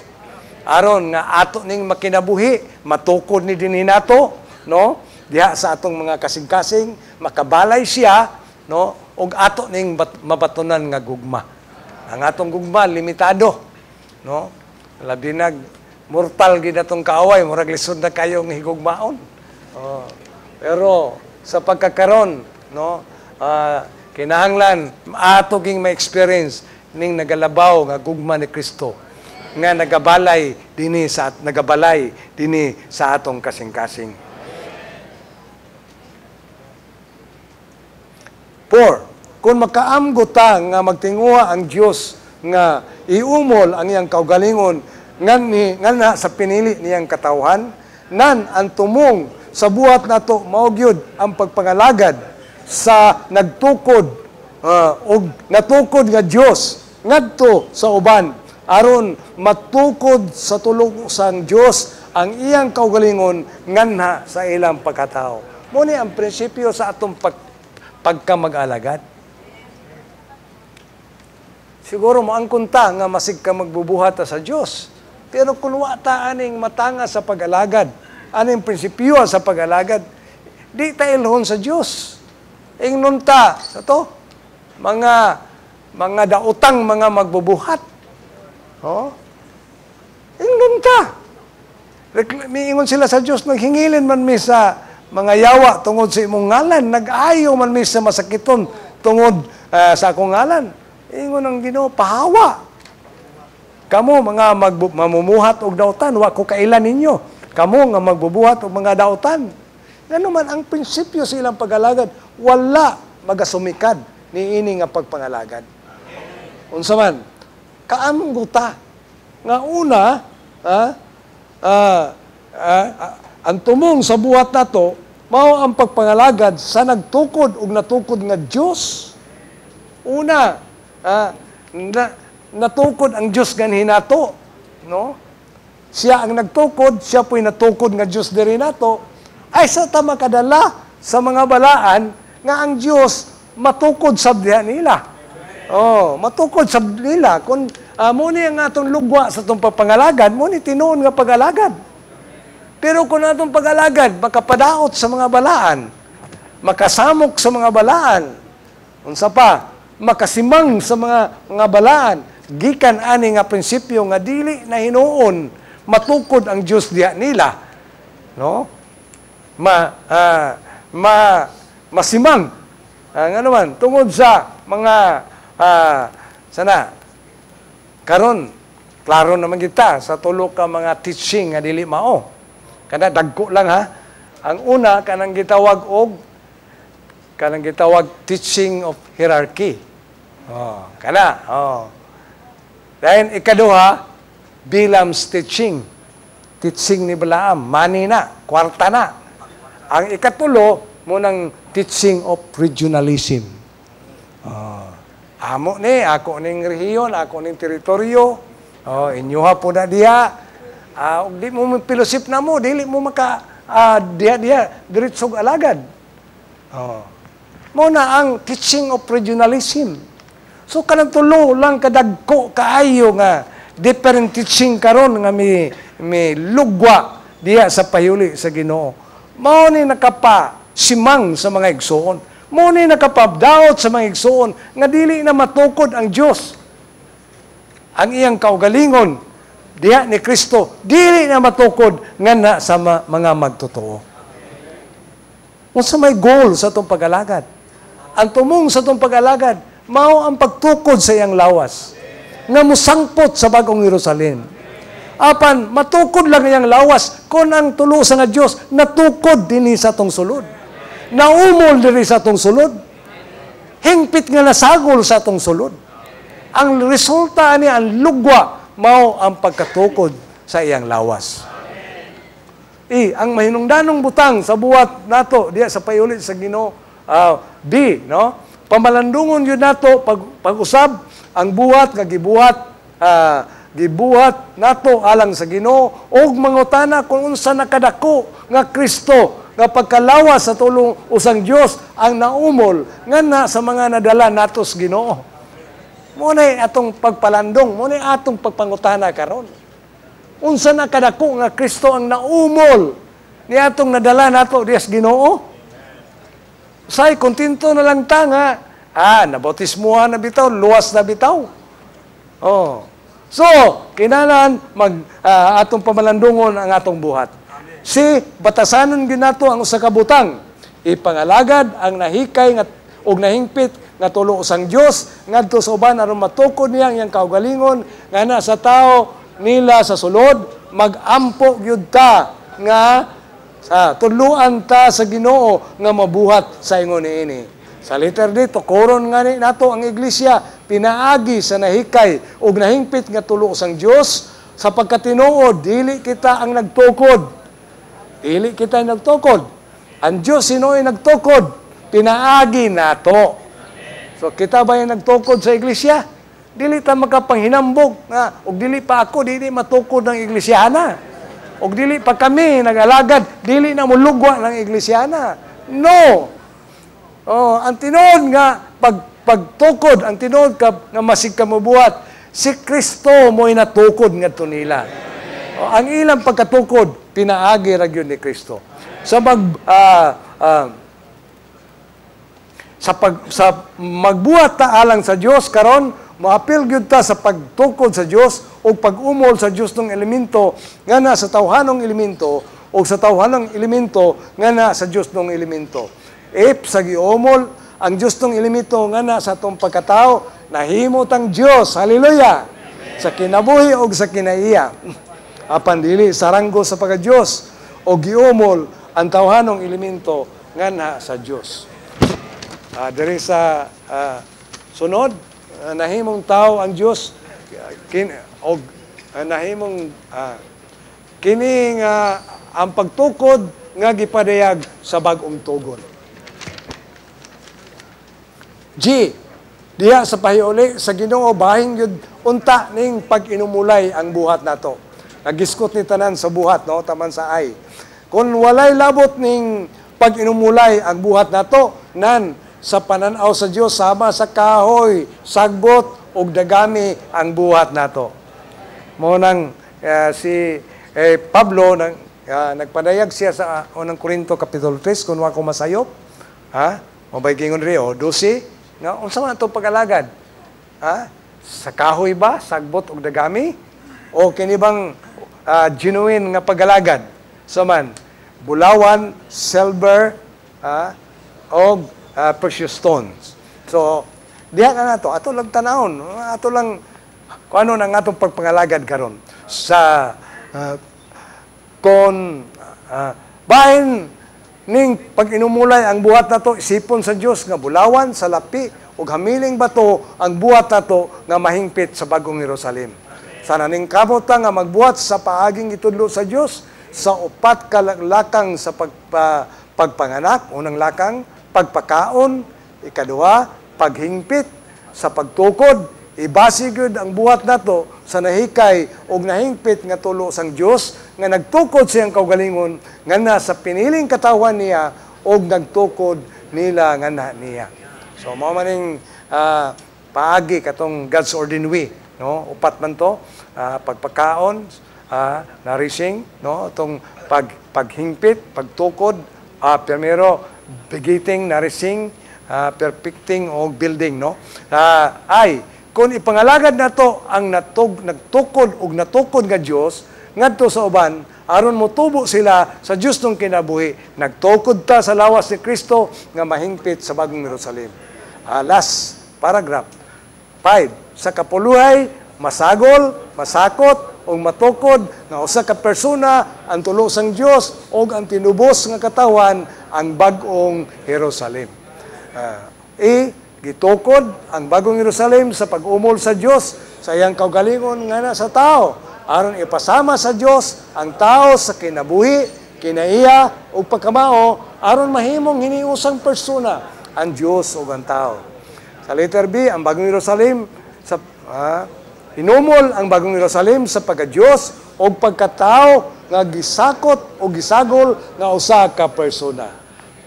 Aron nga ato ning makinabuhi, matukod ni dinhi nato, no? Diha sa atong mga kasing-kasing, makabalay siya, no? Og ato ning mabatunan nga gugma. Ang atong gugma limitado, no? Labi nag mortal gid atong kaaway, murag lisod na kayong higugmaon. Oh. Pero sa pagkakaroon, no, uh, kinahanglan ato ging may experience ning nagalabaw nga gugma ni Kristo nga nagabalay dini sa nagabalay dini sa atong kasing-kasing. Four, kung makaamgo ta nga magtinguha ang Dios nga iumol ang iyang kaugalingon ngan ni nga na sa pinili niyang katawhan nan ang tumong sa buhat nato mao gyud ang pagpangalagad sa nagtukod uh, og natukod nga Dios ngadto sa uban aron matukod sa tulong sang Dios ang iyang kaugalingon nganha sa ilang pagkatao mo ni ang prinsipyo sa atong pag pagkamag-alagad siguro mo ang kunta nga masig ka magbubuhat sa Dios pero kung wa ta aning matanga sa pag-alagad ano yung prinsipyo sa pag-alagad? Di tailhon sa Diyos. Ing nunta sa to. Mga, mga dautang mga magbubuhat. Oh? Ingnon ta. Miingon sila sa Diyos, naghingilin man mi sa mga yawa tungod sa imong ngalan, nag-ayaw man mi sa masakiton tungod uh, sa akong ngalan. Ingon ang Ginoo, pahawa. Kamo mga magmamumuhat og dautan, wa ko kailan ninyo. Kamo nga magbubuhat og mga dautan. Ngano man ang prinsipyo sa ilang pagalagad, wala magasumikad ni ini nga pagpangalagad. Unsa man? Kaamguta nga una, ha? Ah, ah, ah, ang tumong sa buhat nato mao ang pagpangalagad sa nagtukod ug natukod nga Dios. Una, ah, na, natukod ang Dios nato, no? siya ang nagtukod, siya po'y natukod nga Diyos diri nato, ay sa tama kadala sa mga balaan nga ang Diyos matukod sa diyan nila. Oh, matukod sa nila kun uh, ah, muni ang atong lugwa sa tong pagpangalagan, muni tinuon nga pagalagad. Pero kun atong pagalagad makapadaot sa mga balaan, makasamok sa mga balaan, unsa pa, makasimang sa mga mga balaan, gikan ani nga prinsipyo nga dili na hinuon matukod ang Diyos diya nila. No? Ma, uh, ma, masimang. Uh, nga naman, tungod sa mga, uh, sana, karon klaro naman kita sa tulo ka mga teaching nga dili mao. Kana dagko lang ha. Ang una kanang gitawag og kanang gitawag teaching of hierarchy. Oh, kana. Oh. Then ikaduha Bilam teaching. Teaching ni Balaam, money na, kwarta na. Ang ikatulo, munang teaching of regionalism. Uh, amo ni, ako ning rehiyon, ako ning teritoryo, oh, inyuha po na diha. Uh, di mo pilosip na mo, dili mo maka uh, diha diha, diritsog alagad. Oh. Muna ang teaching of regionalism. So kanang tulo lang kadagko kaayo nga different teaching karon nga may, may lugwa diya sa payuli sa Ginoo. Mao ni nakapa simang sa mga igsoon. Mao ni nakapabdaot sa mga igsoon nga dili na matukod ang Dios. Ang iyang kaugalingon diha ni Kristo dili na matukod nga na sa mga magtotoo. Unsa may goal sa tong pag-alagad? Ang tumong sa tong pag-alagad mao ang pagtukod sa iyang lawas nga musangpot sa bagong Jerusalem. Apan, matukod lang iyang lawas kon ang tulo sa nga Dios natukod dinhi sa tong sulod. Naumol diri sa tong sulod. Hingpit nga nasagol sa tong sulod. Ang resulta ani ang lugwa mao ang pagkatukod sa iyang lawas. I, ang mahinungdanong butang sa buwat nato diya sa payulit sa Ginoo uh, ah, B, no? Pamalandungon yun nato pag pag-usab ang buhat nga gibuhat uh, gibuhat nato alang sa Ginoo og mangutana kung unsa nakadako nga Kristo nga pagkalawas sa tulong usang Dios ang naumol nga na sa mga nadala nato sa Ginoo. Muna atong pagpalandong, muna atong pagpangutana karon. Unsa na kadako nga Kristo ang naumol ni atong nadala nato dias Ginoo? Say kontento na lang ta nga Ah, nabotismuhan na bitaw, luwas na bitaw. Oh. So, kinalan mag uh, atong pamalandungon ang atong buhat. Amen. Si batasanon ginato ang usa ka butang ipangalagad ang nahikay nga og nahingpit nga tulo usang Dios ngadto sa uban aron matukod niya ang kaugalingon nga na sa tao nila sa sulod magampo gyud ta nga sa ah, tuluan ta sa Ginoo nga mabuhat sa ingon niini. Sa letter D, tukuron nga ni nato ang iglesia, pinaagi sa nahikay ug nahingpit nga tulo sang Dios sa pagkatinuod, dili kita ang nagtukod. Dili kita ang nagtukod. Ang Dios sino ay nagtukod? Pinaagi nato. So kita ba yung nagtukod sa iglesia? Dili ta makapanghinambog nga ug dili pa ako dili matukod ng iglesyana. Ug dili pa kami nagalagad, dili na mulugwa ng iglesyana. No! Oh, ang tinuod nga pag pagtukod, ang tinuod ka nga masig ka mobuhat, si Kristo mo'y natukod nga nila. Oh, ang ilang pagkatukod, pinaagi ra gyud ni Kristo. Sa mag uh, uh, sa pag sa magbuhat ta alang sa Dios karon maapil gyud ta sa pagtukod sa Dios o pag-umol sa Dios ng elemento nga na sa tawhanong elemento o sa tawhanong elemento nga na sa Dios ng elemento. If sa giomol, ang justong ilimito nga na sa tong pagkatao, nahimo tang Diyos. haleluya, Sa kinabuhi o sa kinaiya. (laughs) Apan dili, saranggo sa pagka-Diyos o giomol ang tawhanong ilimito nga na sa Diyos. Uh, diri sa uh, sunod, uh, nahimong tao ang Diyos kin, og uh, nahimong uh, kining uh, ang pagtukod nga gipadayag sa bagong tugon. G. Diya sa pahiuli, sa ginoo, bahing yun, unta ning pag-inumulay ang buhat nato. Nagiskot ni tanan sa buhat, no? Taman sa ay. Kung walay labot ning pag-inumulay ang buhat nato, nan, sa pananaw sa Dios sama sa kahoy, sagbot, ug dagami ang buhat nato. Mo nang uh, si eh, Pablo nang uh, nagpadayag siya sa uh, unang Korinto kapitulo 3 kun wa ko masayop. Ha? Mabay gingon riyo 12 nga, Unsa man atong pag-alagad? Ha? Sa kahoy ba, sagbot og dagami o kinibang uh, ah, genuine nga pag-alagad? So man, bulawan, silver, ha? og uh, precious stones. So diyan ka nato, ato lang tanawon, ato lang kung ano nang atong pagpangalagad karon sa uh, kon uh, bahin Ning pag inumulay ang buhat nato isipon sa Dios nga bulawan sa lapi ug hamiling bato ang buhat nato nga mahingpit sa bagong Jerusalem. Sana ning kamot nga magbuhat sa paaging itudlo sa Dios sa upat ka lakang sa pagpa, pagpanganak, unang lakang pagpakaon, ikaduha paghingpit sa pagtukod Ibase gud ang buhat nato sa nahikay og nahingpit nga tulo sang Dios nga nagtukod siyang kaugalingon ngana sa piniling katawhan niya og nagtukod nila ngana niya. So mao maning uh, ah, paagi katong God's ordained way, no? Upat man to, uh, pagpakaon, uh, nourishing, no? Itong pag paghingpit, pagtukod, uh, primero begetting, nourishing, uh, perfecting o building, no? Uh, ay kung ipangalagad na to ang natug, nagtukod o natukod nga Diyos, ngadto sa uban, aron motubo sila sa Diyos nung kinabuhi. Nagtukod ta sa lawas ni Kristo nga mahingpit sa bagong Jerusalem. Alas, paragraph 5. Sa kapuluhay, masagol, masakot, o matukod na usa ka persona ang tulo sang Dios o ang tinubos nga katawan ang bagong Jerusalem. Uh, e, Gitukod ang bagong Jerusalem sa pag-umol sa Dios sa iyang kaugalingon nga na sa tao aron ipasama sa Dios ang tao sa kinabuhi, kinaiya ug pagkamao aron mahimong hiniusang persona ang Dios ug ang tao. Sa letter B, ang bagong Jerusalem sa ah, hinumol ang bagong Jerusalem sa pagka-Dios og pagkatao nga gisakot o gisagol nga usa ka persona.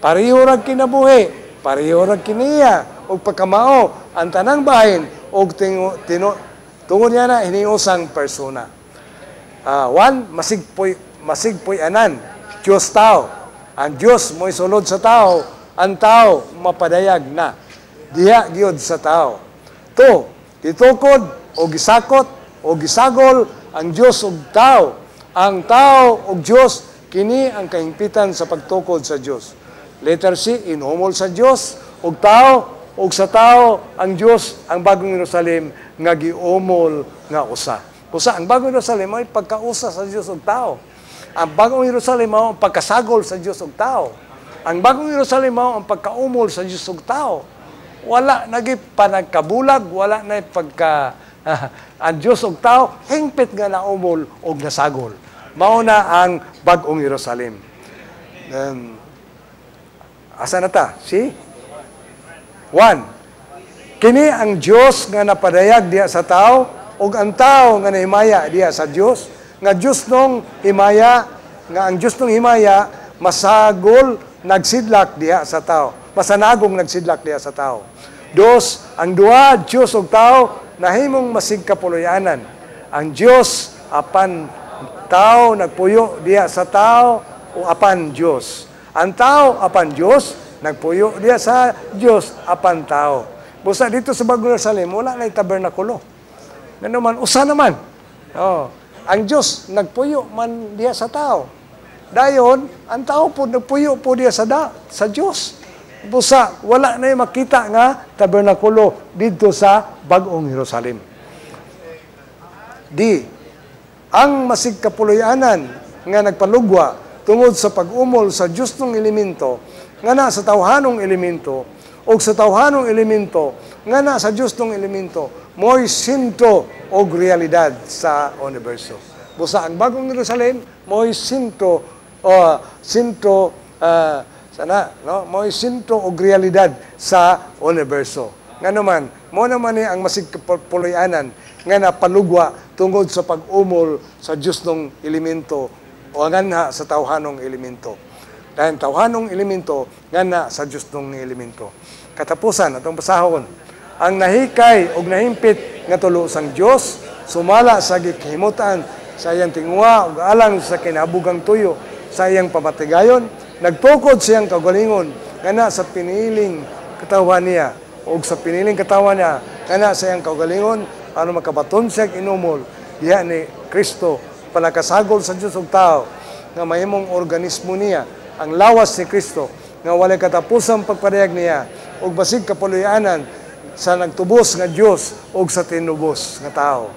Pareho ra kinabuhi Pareho ra kiniya og pagkamao ang tanang bahin og tingo, tino, tungod niya na hiniusang persona. Uh, ah, one, masigpoy, masigpoy anan, Dios tao. Ang Dios mo isulod sa tao, ang tao mapadayag na. Diya gyud sa tao. to gitukod o gisakot o gisagol ang Dios og tao. Ang tao og Dios kini ang kahimpitan sa pagtukod sa Dios. Letter C, inumol sa Dios ug tao ug sa tao ang Dios ang bagong Jerusalem nga giumol nga usa. Usa ang bagong Jerusalem ay pagkausa sa Dios ug tao. Ang bagong Jerusalem mao ang pagkasagol sa Dios ug tao. Ang bagong Jerusalem mao ang pagkaumol sa Dios ug tao. Wala nagi panagkabulag, wala na pagka (laughs) ang Dios ug tao hingpit nga naumol ug nasagol. Mao na ang bagong Jerusalem. Um, Asa na ta? See? One. Kini ang Dios nga napadayag diya sa tao ug ang tao nga nahimaya diya sa Dios nga Dios nung himaya nga ang Dios nung himaya masagol nagsidlak diya sa tao. Masanagong nagsidlak diya sa tao. Dos, ang dua Dios ug tao nahimong masigkapuloyanan. Ang Dios apan tao nagpuyo diya sa tao o apan Dios. Ang tao apan Dios, nagpuyo diya sa Dios apan tao. Busa dito sa Bagong Jerusalem, wala na tabernakulo. Nanuman, usa naman. Oh, ang Dios nagpuyo man diya sa tao. Dayon, ang tao po nagpuyo po diya sa da, sa Dios. Busa, wala na yung makita nga tabernakulo dito sa Bagong Jerusalem. Di, ang masigkapuloyanan nga nagpalugwa tungod sa pag-umol sa justong elemento nga na sa tawhanong elemento o sa tawhanong elemento nga na sa justong elemento mo'y sinto o realidad sa universo. Busa ang bagong Jerusalem, mo'y sinto o uh, sinto uh, sana no mo'y sinto o realidad sa universo. Nganuman, mo naman ni eh ang masigpuloyanan nga napalugwa tungod sa pag-umol sa justong elemento o nga na sa tawhanong elemento. Dahil tawhanong elemento, nga na sa Diyos nung elemento. Katapusan, atong basahon, ang nahikay o nahimpit nga tulo sang Dios sumala sa gikhimutan sa iyang tingwa ug alang sa kinabugang tuyo sa iyang pamatigayon nagtukod siyang kagalingon kana sa piniling katawan niya ug sa piniling katawan niya kana sa iyang kagalingon ano makabaton siya inumol diha ni Kristo panakasagol sa Diyos og tao nga mahimong organismo niya ang lawas ni Kristo nga walay katapusan pagpadayag niya ug basig kapuloyanan sa nagtubos nga Dios ug sa tinubos nga tao.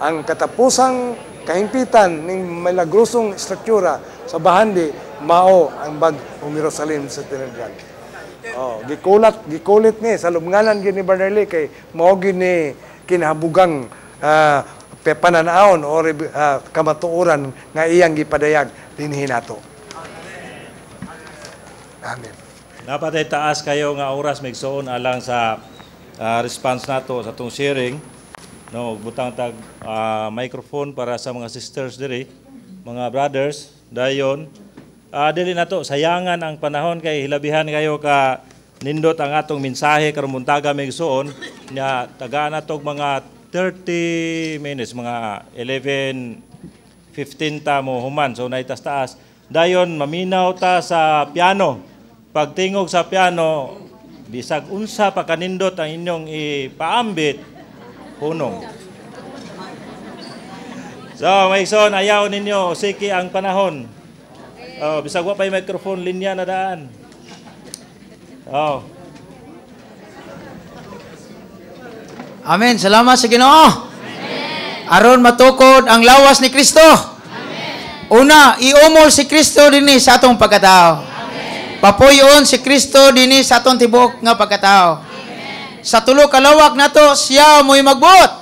Ang katapusang kahimpitan ning milagrosong struktura sa bahandi mao ang bag ng Jerusalem sa tinubdan. Oh, gikulat gikulit ni sa lubnganan gid ni Brother kay mao gid ni kinahabugang uh, pananahon o uh, ah, kamatuoran nga iyang gipadayag dinhi nato. Amen. Dapat ay taas kayo nga oras migsuon alang sa uh, response nato sa tong sharing. No, butang tag uh, microphone para sa mga sisters diri, mga brothers dayon. Uh, dili nato sayangan ang panahon kay hilabihan kayo ka nindot ang atong mensahe karon muntaga magsuon nya tagaan natog mga 30 minutes, mga 11.15 ta mo human. So naitas taas. Dayon, maminaw ta sa piano. Pagtingog sa piano, bisag unsa pa kanindot ang inyong ipaambit, hunong. So, may ayaw ninyo, siki ang panahon. Oh, bisag wa pa yung microphone, linya na daan. Oh. Amen. Salamat sa Ginoo. Amen. Aron matukod ang lawas ni Kristo. Amen. Una, iumol si Kristo dinhi sa atong pagkatao. Amen. Papuyon si Kristo dinhi sa atong tibok nga pagkatao. Amen. Sa tulo kalawak nato siya mo'y magbuot.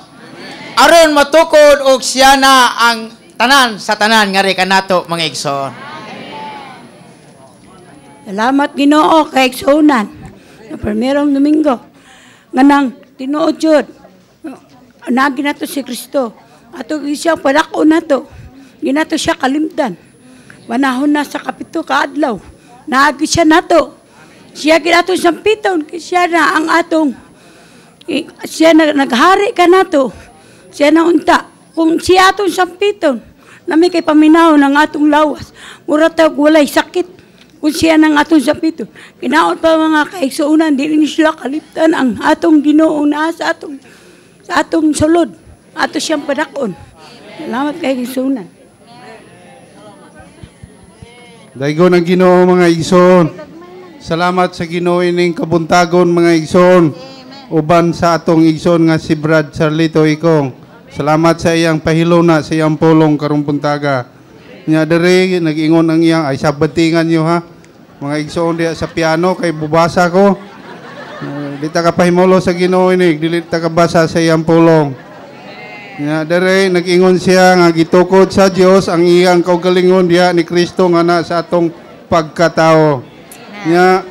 Aron matukod og siya na ang tanan sa tanan nga rika nato mga igsoon. Salamat Ginoo kay igsoon. Na primerong Domingo. Nga nang Tinuod yun. Nagi na to si Kristo. Ato siya palako na to. Ginato siya kalimdan. Manahon na sa kapito kaadlaw. Nagi siya na to. Siya ginato sa piton. Siya na ang atong siya na naghari ka na to. Siya na unta. Kung siya atong sa piton, nami kay paminaw ng atong lawas. Mura tawag walay sakit kung siya nang atong sapito, kinaot pa mga kaigsuunan, din ni sila kaliptan ang atong ginoo na sa atong, sa atong sulod. Ato siyang padakon. Salamat kay kaigsuunan. Daigo ng ginoo mga igsoon. Salamat sa ginoo ining kabuntagon mga igsoon. Uban sa atong igsoon nga si Brad Charlito Ikong. Salamat sa iyang pahilona, sa iyang pulong karong puntaga niya dere nagingon ang iya ay sabatingan niyo ha mga igsoon diya sa piano kay bubasa ko uh, di ta ka pahimolo sa Ginoo ini dili ta ka basa sa iyang pulong niya dere nagingon siya nga gitukod sa Dios ang iyang kaugalingon diya ni Kristo nga na sa atong pagkatao niya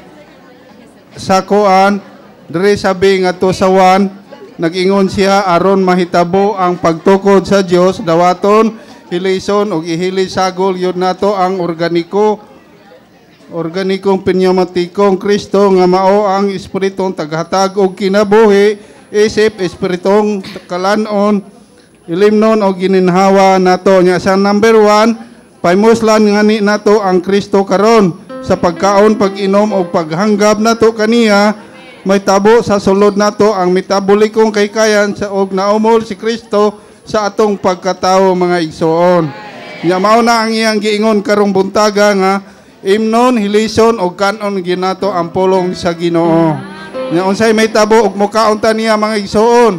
sa kuan dere sabi nga to sa one nagingon siya aron mahitabo ang pagtukod sa Dios dawaton filation o ihili sagol yun nato ang organiko organikong pneumatikong Kristo nga mao ang espiritong taghatag og kinabuhi isip espiritong kalanon ilimnon o gininhawa nato nya sa number 1 paimuslan ngani nato ang Kristo karon sa pagkaon pag-inom o paghanggab nato kaniya may tabo sa sulod nato ang metabolikong kaykayan sa og naumol si Kristo sa atong pagkatao mga igsoon. Nya mao na ang iyang giingon karong buntaga nga imnon hilison og kanon ginato ang pulong sa Ginoo. Nya unsay may tabo og mukaunta niya mga igsoon.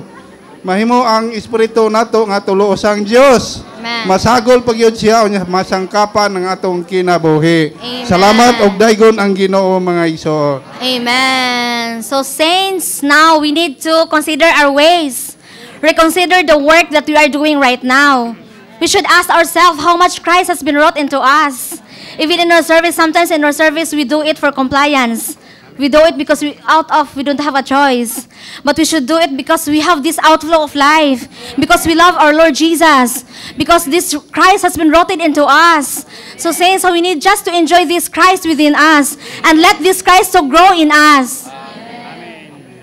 Mahimo ang espiritu nato nga tulo sang Dios. Masagol pagyud siya unya masangkapan ang atong kinabuhi. Amen. Salamat og daygon ang Ginoo mga igsoon. Amen. So saints, now we need to consider our ways. Reconsider the work that we are doing right now. We should ask ourselves how much Christ has been wrought into us. Even in our service, sometimes in our service, we do it for compliance. We do it because we out of we don't have a choice. But we should do it because we have this outflow of life. Because we love our Lord Jesus. Because this Christ has been rotted into us. So saying so we need just to enjoy this Christ within us and let this Christ to grow in us.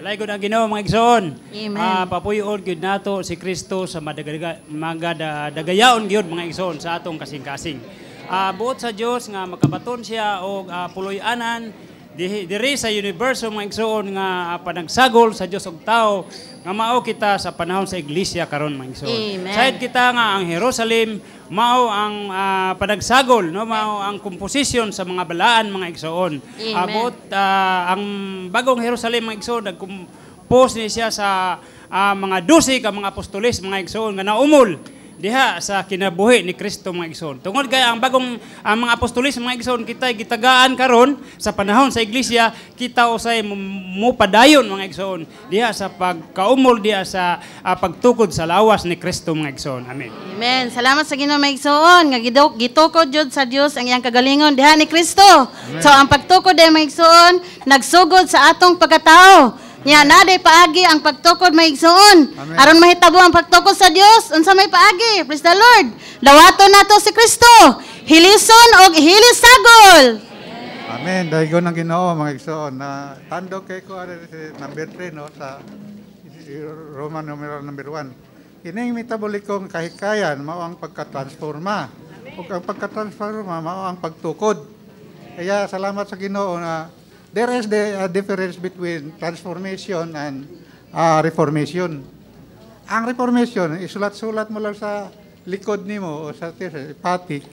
Alay gud ang Ginoo mga igsoon. Amen. Uh, ah, papuyon gyud nato si Kristo sa madagaga magada dagayaon gyud mga igsoon sa atong kasing-kasing. Uh, buot sa Dios nga makabaton siya og uh, ah, puloy-anan diri sa universo mga igsoon nga uh, panagsagol sa Dios og tawo nga mao kita sa panahon sa iglesia karon mga igsoon. Said kita nga ang Jerusalem mao ang uh, padagsagol no mao ang komposisyon sa mga balaan mga igsoon. Abot uh, ang bagong Jerusalem mga igsoon nagkumpos ni siya sa uh, mga 12 ka mga apostoles mga igsoon nga naumol diha sa kinabuhi ni Kristo mga igsoon. Tungod kay ang bagong ang mga apostolis mga igsoon kita gitagaan karon sa panahon sa iglesia kita usay mo mga igsoon diha sa pagkaumol diha sa uh, pagtukod sa lawas ni Kristo mga igsoon. Amen. Amen. Salamat sa Ginoo mga igsoon nga gidok gitukod jud sa Dios ang iyang kagalingon diha ni Kristo. So ang pagtukod ay mga igsoon nagsugod sa atong pagkatao Nya na naday paagi ang pagtukod may Aron mahitabo ang pagtukod sa Dios, unsa may paagi? Praise the Lord. Dawaton nato si Kristo. Hilison og hilisagol. Amen. Daigo ng Ginoo mga igsoon na tando kay ko ari si number 3 no sa Roman numeral number 1. Kini ang metabolikong kahikayan mao ang pagkatransforma. Ug ang pagkatransforma mao ang pagtukod. Kaya salamat sa Ginoo na there is the uh, difference between transformation and uh, reformation. Ang reformation, isulat-sulat mo lang sa likod ni mo o sa pati.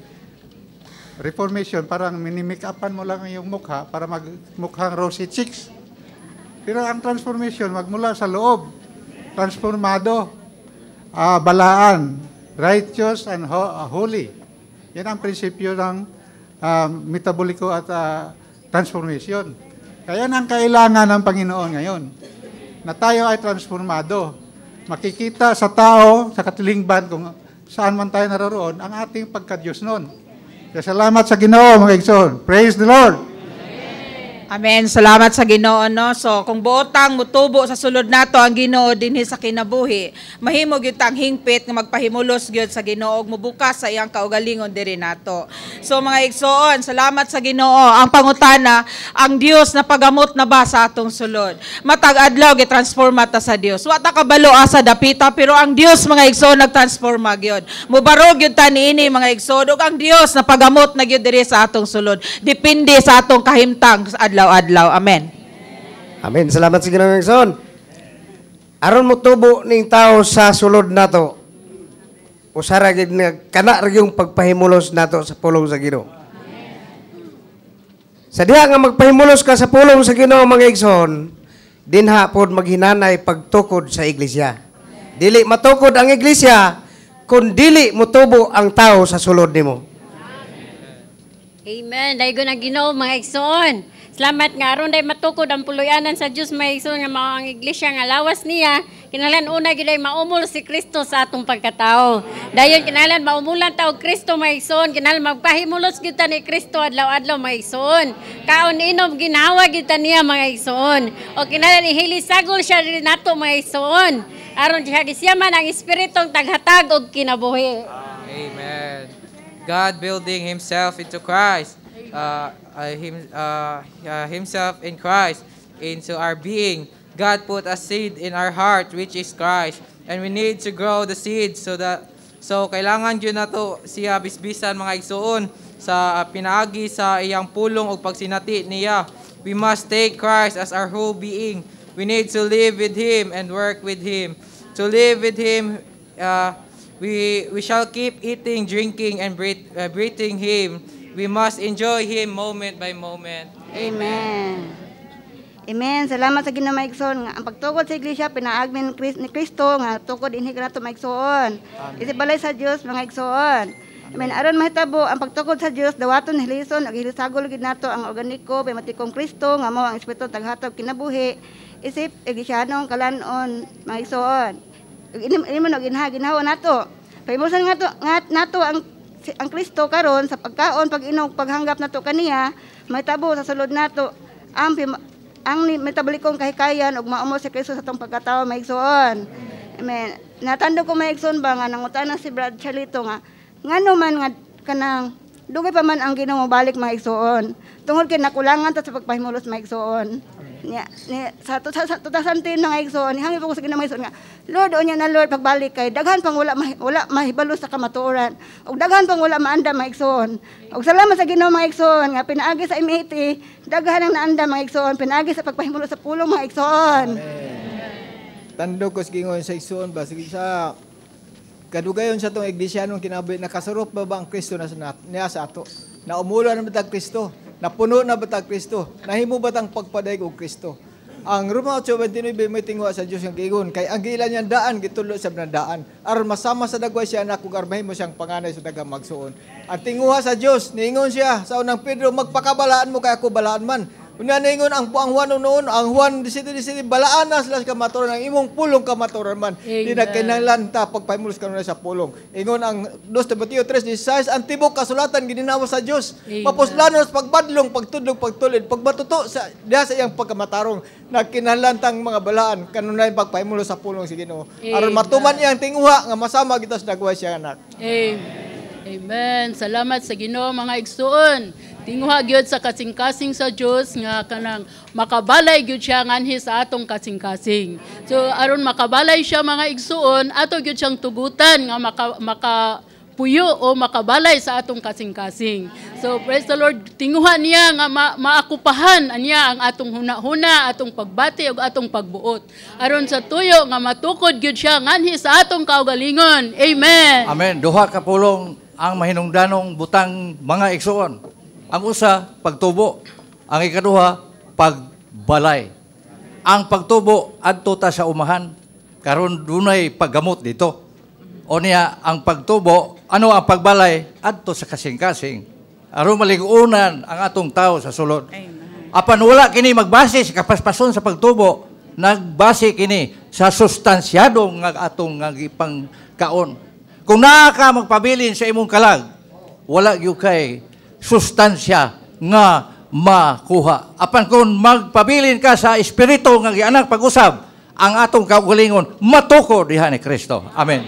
Reformation, parang minimake upan mo lang yung mukha para magmukhang rosy cheeks. Pero ang transformation, magmula sa loob, transformado, uh, balaan, righteous and ho- uh, holy. Yan ang prinsipyo ng uh, metaboliko at uh, transformation. Kaya nang kailangan ng Panginoon ngayon na tayo ay transformado. Makikita sa tao, sa katilingban, kung saan man tayo naroroon, ang ating pagka pagkadyos noon. Kaya salamat sa Ginoo, mga Praise the Lord! Amen. Salamat sa Ginoo no. So kung buotang mutubo sa sulod nato ang Ginoo dinhi sa kinabuhi, mahimo gyud tang hingpit nga magpahimulos gyud sa Ginoo ug mubukas sa iyang kaugalingon diri nato. So mga igsoon, salamat sa Ginoo. Ang pangutana, ang Dios na pagamot na ba sa atong sulod? Matag adlaw gi gitransforma ta sa Dios. Wa ta kabalo asa dapita pero ang Dios mga igsoon nagtransforma gyud. Mubarog gyud ta niini mga igsoon ug ang Dios na pagamot na gyud diri sa atong sulod. Depende sa atong kahimtang adlaw adlaw-adlaw. Amen. Amen. Salamat sa Ginoong Son. Aron mo tubo ning tao sa sulod nato. Usara gid nga kana yung pagpahimulos nato sa pulong sa Ginoo. Sa diha nga magpahimulos ka sa pulong sa Ginoo mga igsoon, dinha pod maghinanay pagtukod sa iglesia. Dili matukod ang iglesia kun dili motubo ang tao sa sulod nimo. Amen. Amen. Daigo na Ginoo mga igsoon. Salamat nga aron dai matukod ang puluyanan sa Dios may isun nga mao ang iglesia nga lawas niya. Kinalan una gyud ay maumol si Kristo sa atong pagkatao. Dayon kinalan maumulan ta og Kristo may isun, kinahanglan magpahimulos gyud ni Kristo adlaw-adlaw may isun. Kaon inom ginawa gyud niya mga isun. O kinahanglan ihili sagol siya nato may isun. Aron siya man ang espiritong taghatag og kinabuhi. Amen. God building himself into Christ. Uh, uh, him, uh, uh, himself in Christ into our being. God put a seed in our heart, which is Christ. And we need to grow the seed so that So, kailangan yun na to siya bisbisan mga igsuon sa uh, pinaagi sa iyang pulong o pagsinati niya. We must take Christ as our whole being. We need to live with Him and work with Him. To live with Him, uh, we, we shall keep eating, drinking, and breath, uh, breathing Him We must enjoy Him moment by moment. Amen. Amen. Salamat sa Ginoo maigsoon ang pagtukod sa iglesia pinaagmin ni Kristo nga tugod inhi kanato maigsoon. Isip balay sa Dios mga igsoon. Amen. Aron mahitabo ang pagtukod sa Dios dawaton ni ug hilisagol gid nato ang organiko pematikong Kristo nga mao ang espiritu taghatag kinabuhi. Isip iglesia kalanon mga igsoon. Ug imo na ginha ginawa nato. Paimusan nga to, nga nato ang ang Kristo karon sa pagkaon, pag-inog, paghanggap nato kaniya, may tabo sa sulod nato ang ang metabolikong kahikayan ug maumo si Kristo sa tong pagkatao maigsoon. Amen. Natando ko maigsoon ba nga nangutana si Brad Charlito nga ngano man nga kanang dugay pa man ang Ginoo balik maigsoon. Tungod kay nakulangan ta sa pagpahimulos maigsoon. Nya, ni, sa to sa to tasamtin na nga igsoon, hangi po ko sa ginamay nga. Lord, onya na Lord, pagbalik kay daghan pang wala ma, wala mahibalo sa kamatuoran. Ug daghan pang wala maanda mga igsoon. Ug salamat sa Ginoo mga igsoon nga pinaagi sa MAT, daghan ang naanda mga igsoon, pinaagi sa pagpahimulo sa pulong mga igsoon. Tandog ko sa gingon sa igsoon ba sa kadugayon sa tong iglesia nung kinabuhi nakasarop ba ba ang Kristo na sa niya sa ato? na umulo na ba Kristo? Napuno na batag Kristo. Nahimo batang pagpadayag og Kristo. Ang Roma 8:29 may tingwa sa Dios ang giingon kay ang gila niya daan gitulo sa daan. Aron masama sa dagway siya anak ug armahimo siyang panganay sa dagang magsuon. At tinguha sa Dios, niingon siya sa unang Pedro, magpakabalaan mo kay ako balaan man Unya ningon ang buang Juan noon, ang Juan di di disiti balaan na sila kamaturan ang imong pulong kamaturan man. Di na kinahanglan ta pagpahimulos kanunay sa pulong. Ingon ang 2 Timoteo size ang tibok kasulatan gininawa sa Dios. Mapuslanon pagbadlong, pagtudlog, pagtulid, pagbatuto sa diha sa iyang pagkamatarong nagkinahanglan tang mga balaan kanunay pagpahimulos sa pulong si Ginoo. Aron matuman iyang tinguha nga masama kita sa dagway siya anak. Amen. Amen. Salamat sa Ginoo mga igsuon. Tingwa gyud sa kasing-kasing sa Dios nga kanang makabalay gyud siya nganhi sa atong kasing-kasing. So aron makabalay siya mga igsuon, ato gyud siyang tugutan nga maka, maka puyo o makabalay sa atong kasing-kasing. So praise the Lord, tinguhan niya nga ma- maakupahan niya ang atong hunahuna, atong pagbati ug atong pagbuot. Aron sa tuyo nga matukod gyud siya nganhi sa atong kaugalingon. Amen. Amen. Duha ka pulong ang mahinungdanong butang mga igsuon. Ang usa, pagtubo. Ang ikaduha, pagbalay. Ang pagtubo adto ta sa umahan. Karon dunay paggamot dito. O niya, ang pagtubo, ano ang pagbalay? Adto sa kasing-kasing. Aron maligunan ang atong tao sa sulod. Apan wala kini magbase sa kapaspason sa pagtubo, nagbase kini sa sustansyado nga atong nga kaon. Kung naa ka magpabilin sa imong kalag, wala gyud kay sustansya nga makuha. Apan kung magpabilin ka sa Espiritu nga gianak pag-usab, ang atong kaugalingon matuko diha ni Kristo. Amen.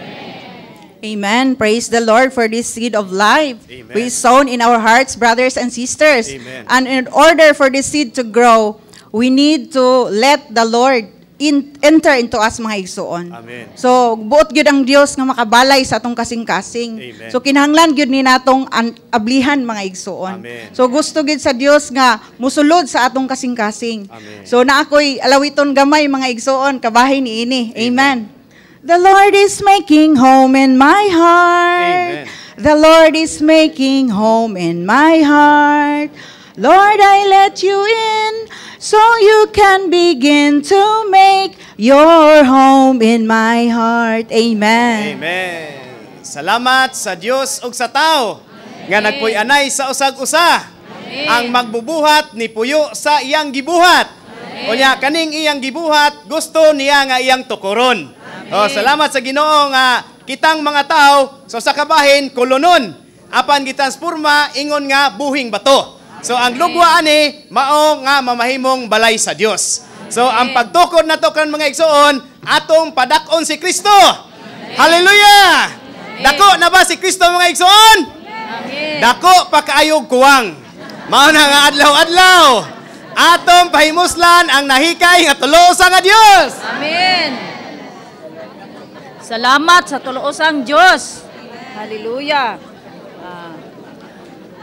Amen. Praise the Lord for this seed of life Amen. we sown in our hearts, brothers and sisters. Amen. And in order for this seed to grow, we need to let the Lord in, enter into us mga igsoon. Amen. So buot gyud ang Dios nga makabalay sa atong kasing-kasing. Amen. So kinahanglan gyud ni natong ablihan mga igsoon. Amen. So gusto gyud sa Dios nga musulod sa atong kasing-kasing. So naakoy alawiton gamay mga igsoon kabahin ini. Amen. Amen. The Lord is making home in my heart. Amen. The Lord is making home in my heart. Lord, I let you in so you can begin to make your home in my heart. Amen. Amen. Salamat sa Dios ug sa tao nga nagpuy-anay sa usag-usa Amen. ang magbubuhat ni puyo sa iyang gibuhat. Unya kaning iyang gibuhat gusto niya nga iyang tukuron. Amen. Oh, salamat sa Ginoo nga kitang mga tao so sa kabahin kulunon apan gitransforma ingon nga buhing bato. So ang lugwa ani mao nga mamahimong balay sa Dios. So ang pagtukod nato kan mga igsoon atong padak-on si Kristo. Hallelujah! Dako na ba si Kristo mga igsoon? Dako pa kaayog kuwang. Mao na nga adlaw-adlaw. Atong pahimuslan ang nahikay nga tulosa nga Dios. Amen. Salamat sa tuloosang Dios. Hallelujah.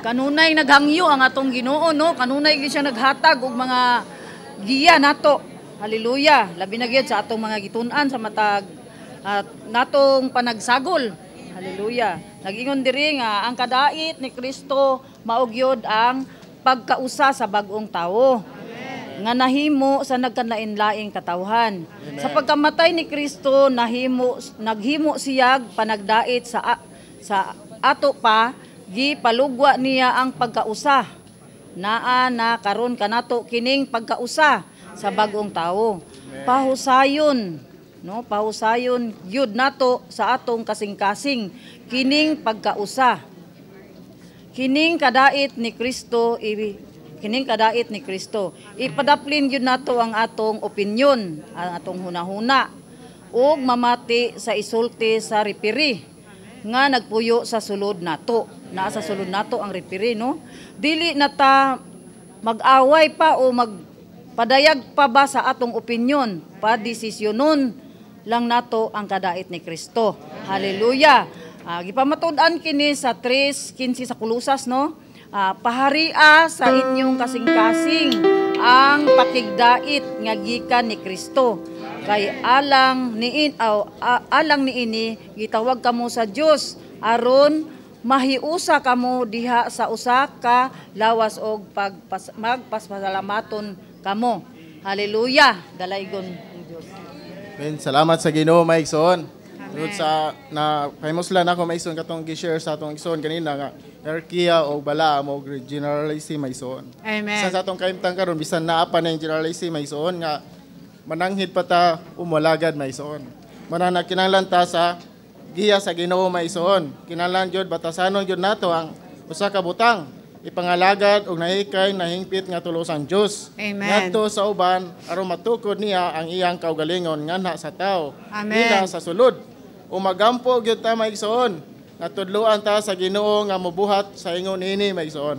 Kanunay naghangyo ang atong Ginoo no, kanunay gyud siya naghatag og mga giya nato. Haleluya. Labi na gyud sa atong mga gitun-an sa matag at natong panagsagol. Haleluya. Nagingon diri nga ang kadait ni Kristo maugyod ang pagkausa sa bag-ong tawo nga nahimo sa nagkanlain-laing katawhan. Amen. Sa pagkamatay ni Kristo nahimo naghimo siyag panagdait sa sa ato pa gipalugwa niya ang pagkausa. Naa na karon kanato kining pagkausa sa bagong tao. Pahusayon, no? Pahusayon gyud nato sa atong kasing-kasing kining pagkausa. Kining kadait ni Kristo kining kadait ni Kristo. Ipadaplin gyud nato ang atong opinion, ang atong hunahuna ug mamati sa isulti sa ripiri nga nagpuyo sa sulod nato nasa sa sulod nato ang referee no dili na ta mag-away pa o magpadayag pa ba sa atong opinyon pa desisyonon lang nato ang kadait ni Kristo haleluya uh, ah, gipamatud-an kini sa 3:15 sa kulusas no uh, paharia sa inyong kasing-kasing ang pakigdait nga gikan ni Kristo kay alang niin aw, alang niini gitawag kamo sa Dios aron mahiusa kamo diha sa usa ka lawas og pagpas magpasalamaton kamo. Haleluya. Dalaygon ang Dios. Amen. Salamat sa Ginoo, Maigsoon. Tungod sa na famous lang ako Maigsoon katong gi-share sa atong Igsoon kanina nga Erkia o bala mo generalize Maigsoon. Amen. Sa sa atong kaimtang karon bisan naa pa na yung generalize Maigsoon nga mananghid pa ta umalagad Maigsoon. Manana kinahanglan ta sa giya sa Ginoo maison. Kinahanglan jud batasanon jud nato ang usa ka butang ipangalagad og nahikay hingpit nga tulo sang Dios. Ngadto sa uban aron matukod niya ang iyang kaugalingon nganha sa tao. Amen. sa sulod. Umagampo gyud ta maigsoon. Natudloan ta sa Ginoo nga mobuhat sa ingon ini maigsoon.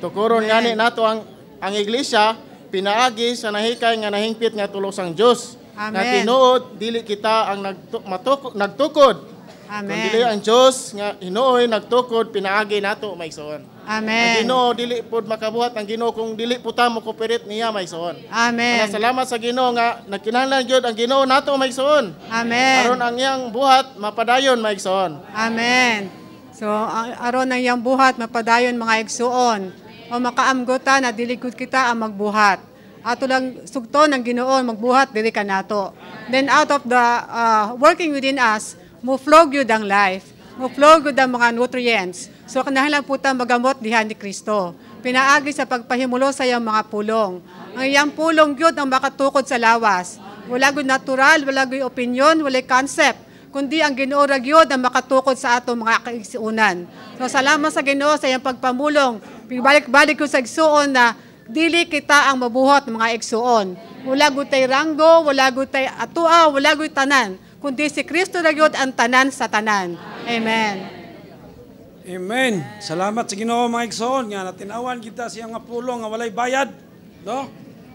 Tukuron ngani nato ang ang iglesia pinaagi sa nahikay nga nahingpit nga tulo Dios. Amen. Na tinuod dili kita ang nagtuk- matuk- nagtukod Amen. Kung dili ang Dios nga Hinooy nagtukod pinaagi nato maigsoon. Amen. Ang Ginoo dili pod makabuhat ang Ginoo kung dili po ta mo cooperate niya maigsoon. Amen. Kaya salamat sa Ginoo nga nagkinahanglan gyud ang Ginoo nato maigsoon. Amen. Aron ang iyang buhat mapadayon maigsoon. Amen. So aron ang iyang buhat mapadayon mga igsuon o makaamgota na dili gud kita ang magbuhat. Ato lang sugton ang Ginoo magbuhat dili ka nato. Then out of the uh, working within us mo-flow gyud ang life. Mo-flow gyud ang mga nutrients. So kanahalan po ta magamot diha ni Kristo. Pinaagi sa pagpahimulo sa iyang mga pulong. Ang iyang pulong gyud ang makatukod sa lawas. Wala gyud natural, wala gyud opinion, wala concept kundi ang Ginoo ra gyud ang makatukod sa ato mga kaigsuonan. So salamat sa Ginoo sa iyang pagpamulong. Balik-balik ko sa igsuon na dili kita ang mabuhat mga igsuon. Wala gutay ranggo, wala gutay atua, wala gutay tanan kundi si Kristo na yun ang tanan sa tanan. Amen. Amen. Salamat sa Ginoo mga igsoon nga natinawan kita siya nga pulong nga walay bayad, no?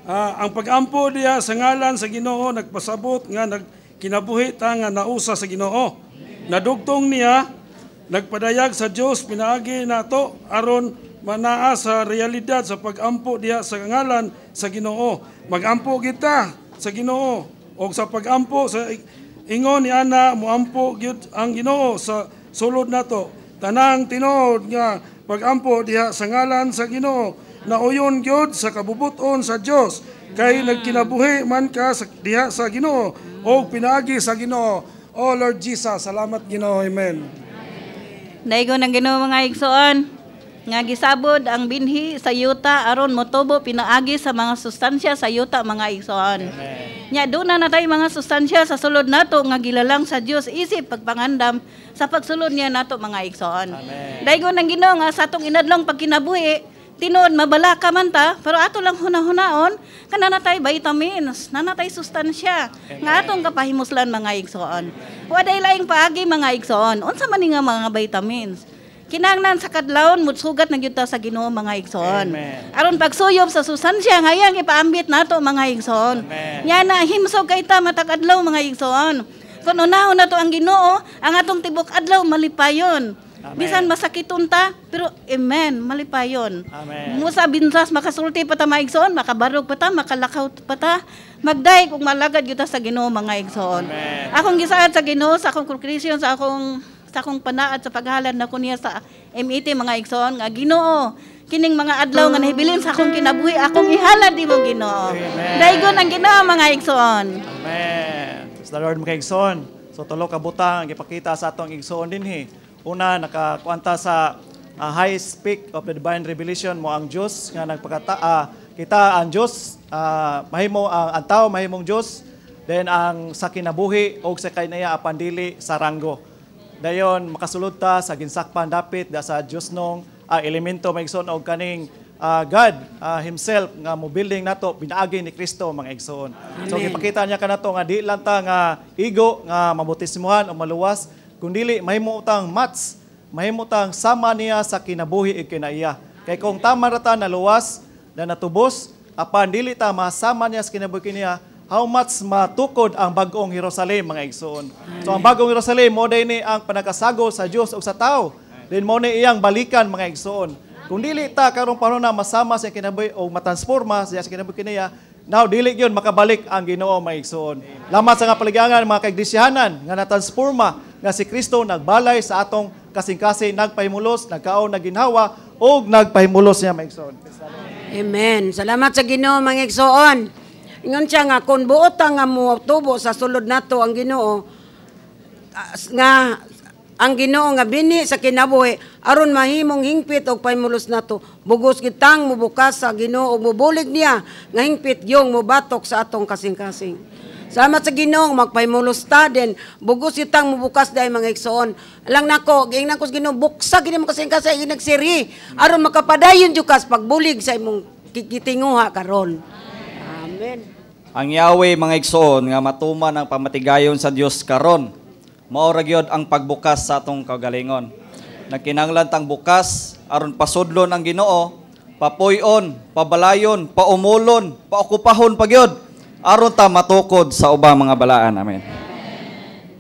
Uh, ang pagampo niya sa ngalan sa Ginoo nagpasabot nga nagkinabuhi ta nga nausa sa Ginoo. Nadugtong niya nagpadayag sa Dios pinaagi nato aron manaa sa realidad sa pagampo niya sa ngalan sa Ginoo. Magampo kita sa Ginoo o sa pagampo sa Ingon ni ana muampo gyud ang Ginoo sa sulod nato. Tanang tinod nga pagampo diha sa ngalan sa Ginoo na uyon gyud sa kabubuton sa Dios kay mm. nagkinabuhi man ka sa, diha sa Ginoo o pinagi sa Ginoo. O Lord Jesus, salamat Ginoo. Amen. Daigo ng Ginoo mga igsoon nga gisabod ang binhi sa yuta aron motubo pinaagi sa mga sustansya sa yuta mga igsoon. Amen. Nya doon na natay mga sustansya sa sulod nato nga gilalang sa Dios isip pagpangandam sa pagsulod niya nato mga igsoon. Amen. Daygon ang Ginoo nga sa atong inadlong pagkinabuhi tinon mabala ka man ta pero ato lang hunahunaon kana natay vitamins nanatay sustansya Amen. nga atong kapahimuslan mga igsoon wa day laing paagi mga igsoon unsa man nga mga vitamins Kinangnan sa kadlawon, sugat na gyud sa Ginoo mga igsoon. Aron pagsuyob sa susansya ngayang ipaambit nato mga igsoon. Nya na himsog kay ta matag adlaw mga igsoon. Kun unaho na to ang Ginoo, ang atong tibok adlaw malipayon. Bisan masakiton ta, pero amen, malipayon. Amen. Musa binsas makasulti pa ta maigsoon, makabarog pa ta, makalakaw pa ta. Magday kung malagad gyud ta sa Ginoo mga igsoon. Amen. Akong gisaad sa Ginoo sa akong Christian sa akong sa akong panaad sa paghalad na kuniya sa MIT e mga igsoon nga Ginoo kining mga adlaw nga nahibilin sa akong kinabuhi akong ihalad imo Ginoo daygon ang Ginoo mga igsoon Amen sa Lord mga igsoon so tulo ka butang ipakita sa atong igsoon dinhi eh. una nakakuanta sa uh, high speak of the divine revelation mo ang Dios nga nagpakata uh, kita ang Dios uh, ah, mahimo uh, ang tao mahimong Dios then ang sa kinabuhi o sa kainaya apandili sa ranggo Dayon makasulod ta sa ginsakpan dapit da sa Dios nong uh, ah, elemento maigsoon og kaning uh, God uh, himself nga mo building nato pinaagi ni Kristo mga igsoon. So ipakita niya kanato nga di lang ta nga igo nga mabutismuhan o maluwas kundi mahimo tang mats mahimo tang sama niya sa kinabuhi ug kinaiya. Kay kung tama rata na luwas na natubos apan dili ta masama niya sa kinabuhi niya how much matukod ang bagong Jerusalem mga igsoon. So ang bagong Jerusalem mo day ni ang panakasago sa Dios ug sa tao. Din mo ni iyang balikan mga igsoon. Kung dili ta karong panahon na masama sa kinabuhi o matansporma sa kinabuhi kaniya, now dili gyud makabalik ang Ginoo mga igsoon. Lamat sa nga paligangan mga kaigdisyahanan nga natansporma nga si Kristo nagbalay sa atong kasing-kasing nagpahimulos, nagkaon naginhawa ug nagpahimulos niya mga igsoon. Amen. Salamat sa Ginoo mga igsoon. Ingon siya nga, kung buot nga mo tubo sa sulod nato ang ginoo, nga ang ginoo nga bini sa kinabuhi, aron mahimong hingpit og paymulos nato, bugos kitang mubukas sa ginoo, mubulig niya, nga hingpit yung mubatok sa atong kasing-kasing. Salamat sa ginoo, magpaimulos ta din, bugos kitang mubukas dahil mga iksoon. Alang nako, ging nako sa ginoo, buksa gini mo kasing-kasing, nagsiri, aron makapadayon jukas pagbulig sa imong kikitinguha karon. Amen. Ang Yahweh mga igsoon nga matuman ang pamatigayon sa Dios karon. Mao ra ang pagbukas sa atong kagalingon. Nakinanglan tang bukas aron pasudlon ang Ginoo, papuy pabalayon, paumulon, paokupahon pa gyud aron ta matukod sa ubang mga balaan. Amen.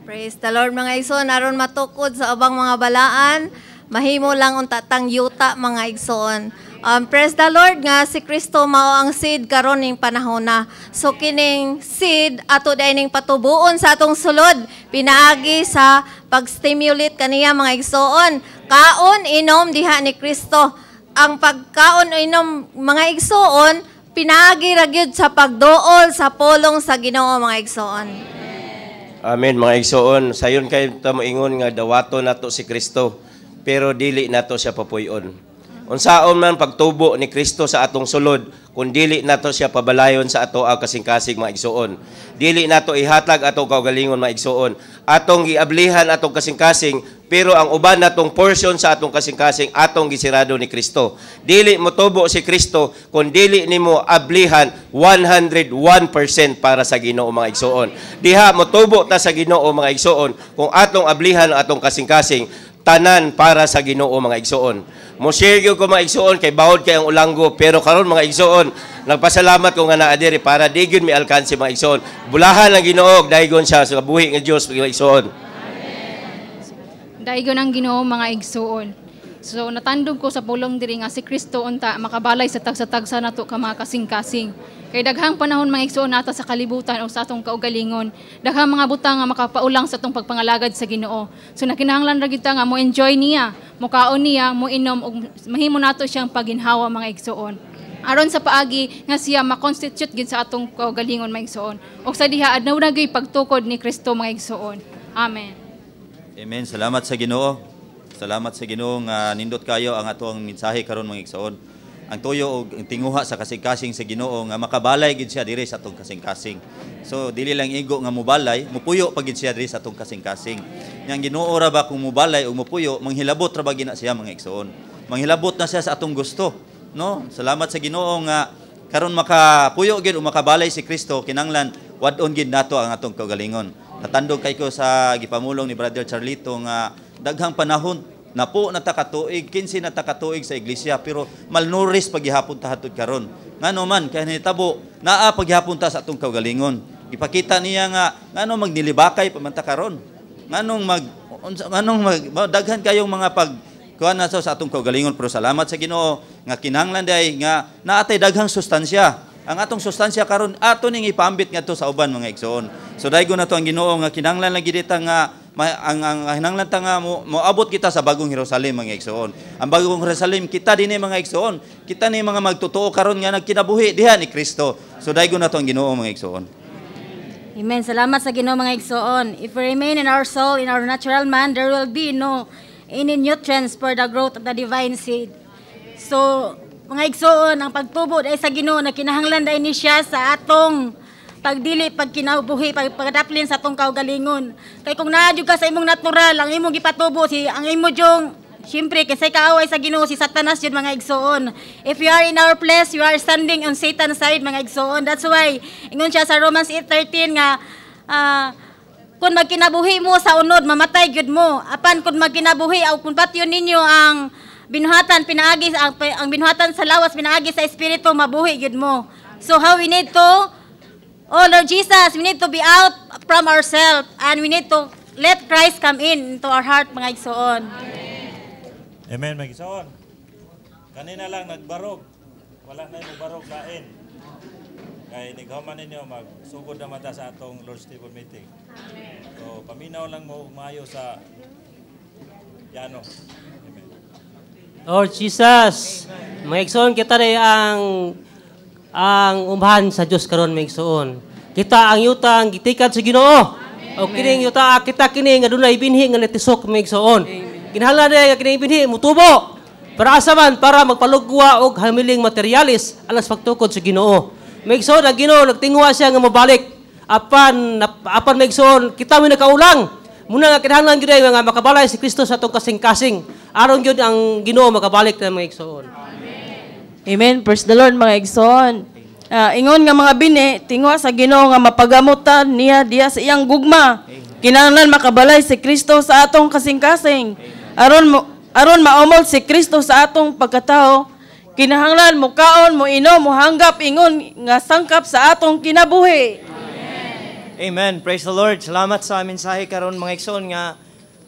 Praise the Lord mga igsoon aron matukod sa ubang mga balaan. Mahimo lang unta tang yuta mga igsoon. Um, praise the Lord nga si Kristo mao ang seed karon ning panahon na. So kining seed ato dining patubuon sa atong sulod pinaagi sa pag-stimulate kaniya mga igsoon. Kaon inom diha ni Kristo. Ang pagkaon inom mga igsoon pinaagi ra gyud sa pagduol sa pulong sa Ginoo mga igsoon. Amen mga igsoon. Sayon kay ta moingon nga dawaton nato si Kristo pero dili nato siya papuyon. Unsaon man pagtubo ni Kristo sa atong sulod, kung dili nato siya pabalayon sa ato ang kasing-kasing mga igsuon. Dili nato ihatag ato kaugalingon mga igsuon. Atong giablihan atong kasing-kasing, pero ang uban natong portion sa atong kasing-kasing atong gisirado ni Kristo. Dili mo tubo si Kristo kung dili nimo ablihan 101% para sa Ginoo mga igsuon. Diha mo tubo ta sa Ginoo mga igsuon kung atong ablihan atong kasing-kasing tanan para sa Ginoo mga igsoon. Mo share ko mga igsoon kay bawod kay ang ulanggo pero karon mga igsoon nagpasalamat ko nga naa diri para di gyud mi alkanse mga igsoon. Bulahan ang Ginoo daigon siya sa buhi nga Dios mga igsoon. Amen. Daigon ang Ginoo mga igsoon. So natandog ko sa pulong diri nga si Kristo unta makabalay sa tagsa-tagsa nato ka mga kasing-kasing. Kay daghang panahon mga igsoon nata sa kalibutan o sa atong kaugalingon. Daghang mga butang nga makapaulang sa atong pagpangalagad sa Ginoo. So nakinahanglan ra kita nga mo enjoy niya, mo kaon niya, mo inom og mahimo nato siyang paginhawa mga igsuon. Aron sa paagi nga siya ma-constitute gid sa atong kaugalingon mga igsuon. Og sa diha adnaw na gyud pagtukod ni Kristo mga igsuon. Amen. Amen. Salamat sa Ginoo. Salamat sa Ginoo nga uh, nindot kayo ang ato mensahe karon mga igsoon. Ang tuyo og tinguha sa kasing-kasing sa Ginoo nga makabalay gid siya diri sa atong kasing-kasing. So dili lang igo nga mubalay, mupuyo pa gid siya diri sa atong kasing-kasing. Yang Ginoo ra ba kung mubalay o mupuyo, manghilabot ra ba gina siya mga igsoon. Manghilabot na siya sa atong gusto, no? Salamat sa Ginoo nga karon makapuyo gid o makabalay si Kristo kinanglan wadon gid nato ang atong kaugalingon. Natandog kay ko sa gipamulong ni Brother Charlito nga daghang panahon na po na takatuig, 15 na takatuig sa iglesia, pero malnuris paghihapon ta hatod karon. Ngano man, kaya nitabo, naa paghihapon ta sa atong kaugalingon. Ipakita niya nga, ngano magnilibakay pamanta karon. Nganong mag, nganong mag, daghan kayong mga pag, kuan na sa atong kaugalingon, pero salamat sa Ginoo, nga kinanglan day, nga naatay daghang sustansya. Ang atong sustansya karon ato ning ipambit ngadto sa uban mga igsoon. So daigo na to ang Ginoo nga kinanglan lang gidita nga ang, ang hinanglan ta mo, moabot kita sa bagong Jerusalem mga igsoon. Ang bagong Jerusalem kita dinhi eh, mga igsoon. Kita ni mga magtotoo karon nga nagkinabuhi diha ni Kristo. So dai na to ang Ginoo mga igsoon. Amen. Salamat sa Ginoo mga igsoon. If we remain in our soul, in our natural man, there will be no any nutrients for the growth of the divine seed. So, mga igsoon, ang pagtubod ay sa Ginoo na kinahanglan dai ni siya sa atong pag dili pag kinabuhi pag pagadaplin sa tong kaugalingon kay kung naa ka sa imong natural ang imong gipatubo si ang imo jong Siyempre, kasi kaaway sa ginoo si Satanas yun mga igsoon. If you are in our place, you are standing on Satan's side mga igsoon. That's why, ingon siya sa Romans 8.13 nga, uh, kung magkinabuhi mo sa unod, mamatay gyud mo. Apan kung magkinabuhi, aw kung patyon ninyo ang binuhatan pinaagi ang, ang binuhatan sa lawas pinaagi sa espiritu mabuhi gyud mo. So how we need to Oh Lord Jesus, we need to be out from ourselves and we need to let Christ come in into our heart, mga igsoon. Amen. Amen, mga igsoon. Kanina lang nagbarog. Wala na yung barog kain. Kaya nighaman ninyo, magsugod na mata sa atong Lord's Table meeting. Amen. So, paminaw lang mo umayo sa piano. Amen. Lord Jesus, Amen. mga igsoon kita rin ang ang umhan sa Dios karon may igsuon. Kita ang yutang gitikad sa Ginoo. O kining yuta kita kini nga dunay binhi nga natisok may igsuon. Kinahanglan na nga kini binhi mutubo. Para asaman para magpalugwa og hamiling materialis alas pagtukod sa Ginoo. May igsuon ang Ginoo nagtinguha siya nga mabalik. Apan apan may igsuon kita mi nakaulang. Muna nga kinahanglan gyud nga makabalay si Kristo sa atong kasing-kasing. Aron gyud ang Ginoo makabalik na mga igsuon. Amen. Praise the Lord, mga igsoon. Uh, ah, ingon nga mga bini, tingwa sa Ginoo nga mapagamutan niya diya sa iyang gugma. Kinahanglan makabalay si Kristo sa atong kasing-kasing. Aron aron maumol si Kristo sa atong pagkatao. Kinahanglan mo kaon, mo inom, mo hanggap ingon nga sangkap sa atong kinabuhi. Amen. Amen. Praise the Lord. Salamat sa amin sahi karon mga igsoon nga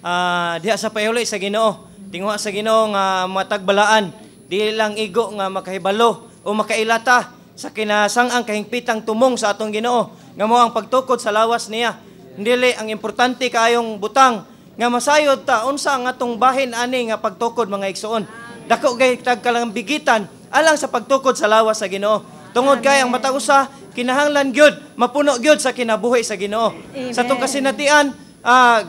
uh, diha sa pahiuli sa Ginoo. Tingwa sa Ginoo nga matagbalaan dili lang igo nga makahibalo o makailata sa kinasang ang kahingpitang tumong sa atong Ginoo nga mao ang pagtukod sa lawas niya dili ang importante kayong butang nga masayod ta unsa ang atong bahin ani nga pagtukod mga igsoon dako kay tagkalang bigitan alang sa pagtukod sa lawas sa Ginoo tungod kay ang matausa kinahanglan gyud mapuno gyud sa kinabuhi sa Ginoo sa atong kasinatian uh,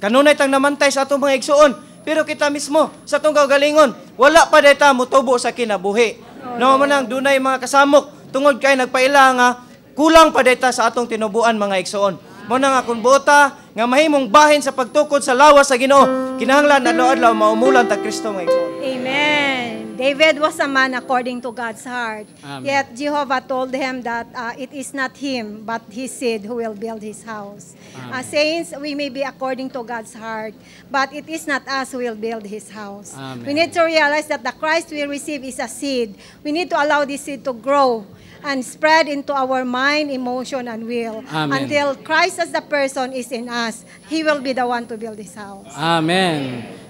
kanunay tang namantay sa atong mga igsoon pero kita mismo, sa tong galingon, wala pa dayta mutubo sa kinabuhi. No, no manang dunay mga kasamok, tungod kay nagpailanga, kulang pa dayta sa atong tinubuan mga igsoon. Mo na nga nga mahimong bahin sa pagtukod sa lawas sa Ginoo. Kinahanglan adlaw-adlaw maumulan ta Kristo mga igsoon. Amen. David was a man according to God's heart. Amen. Yet Jehovah told him that uh, it is not him, but his seed who will build his house. Uh, saints, we may be according to God's heart, but it is not us who will build his house. Amen. We need to realize that the Christ we receive is a seed. We need to allow this seed to grow and spread into our mind, emotion, and will. Amen. Until Christ as the person is in us, He will be the one to build His house. Amen. Amen.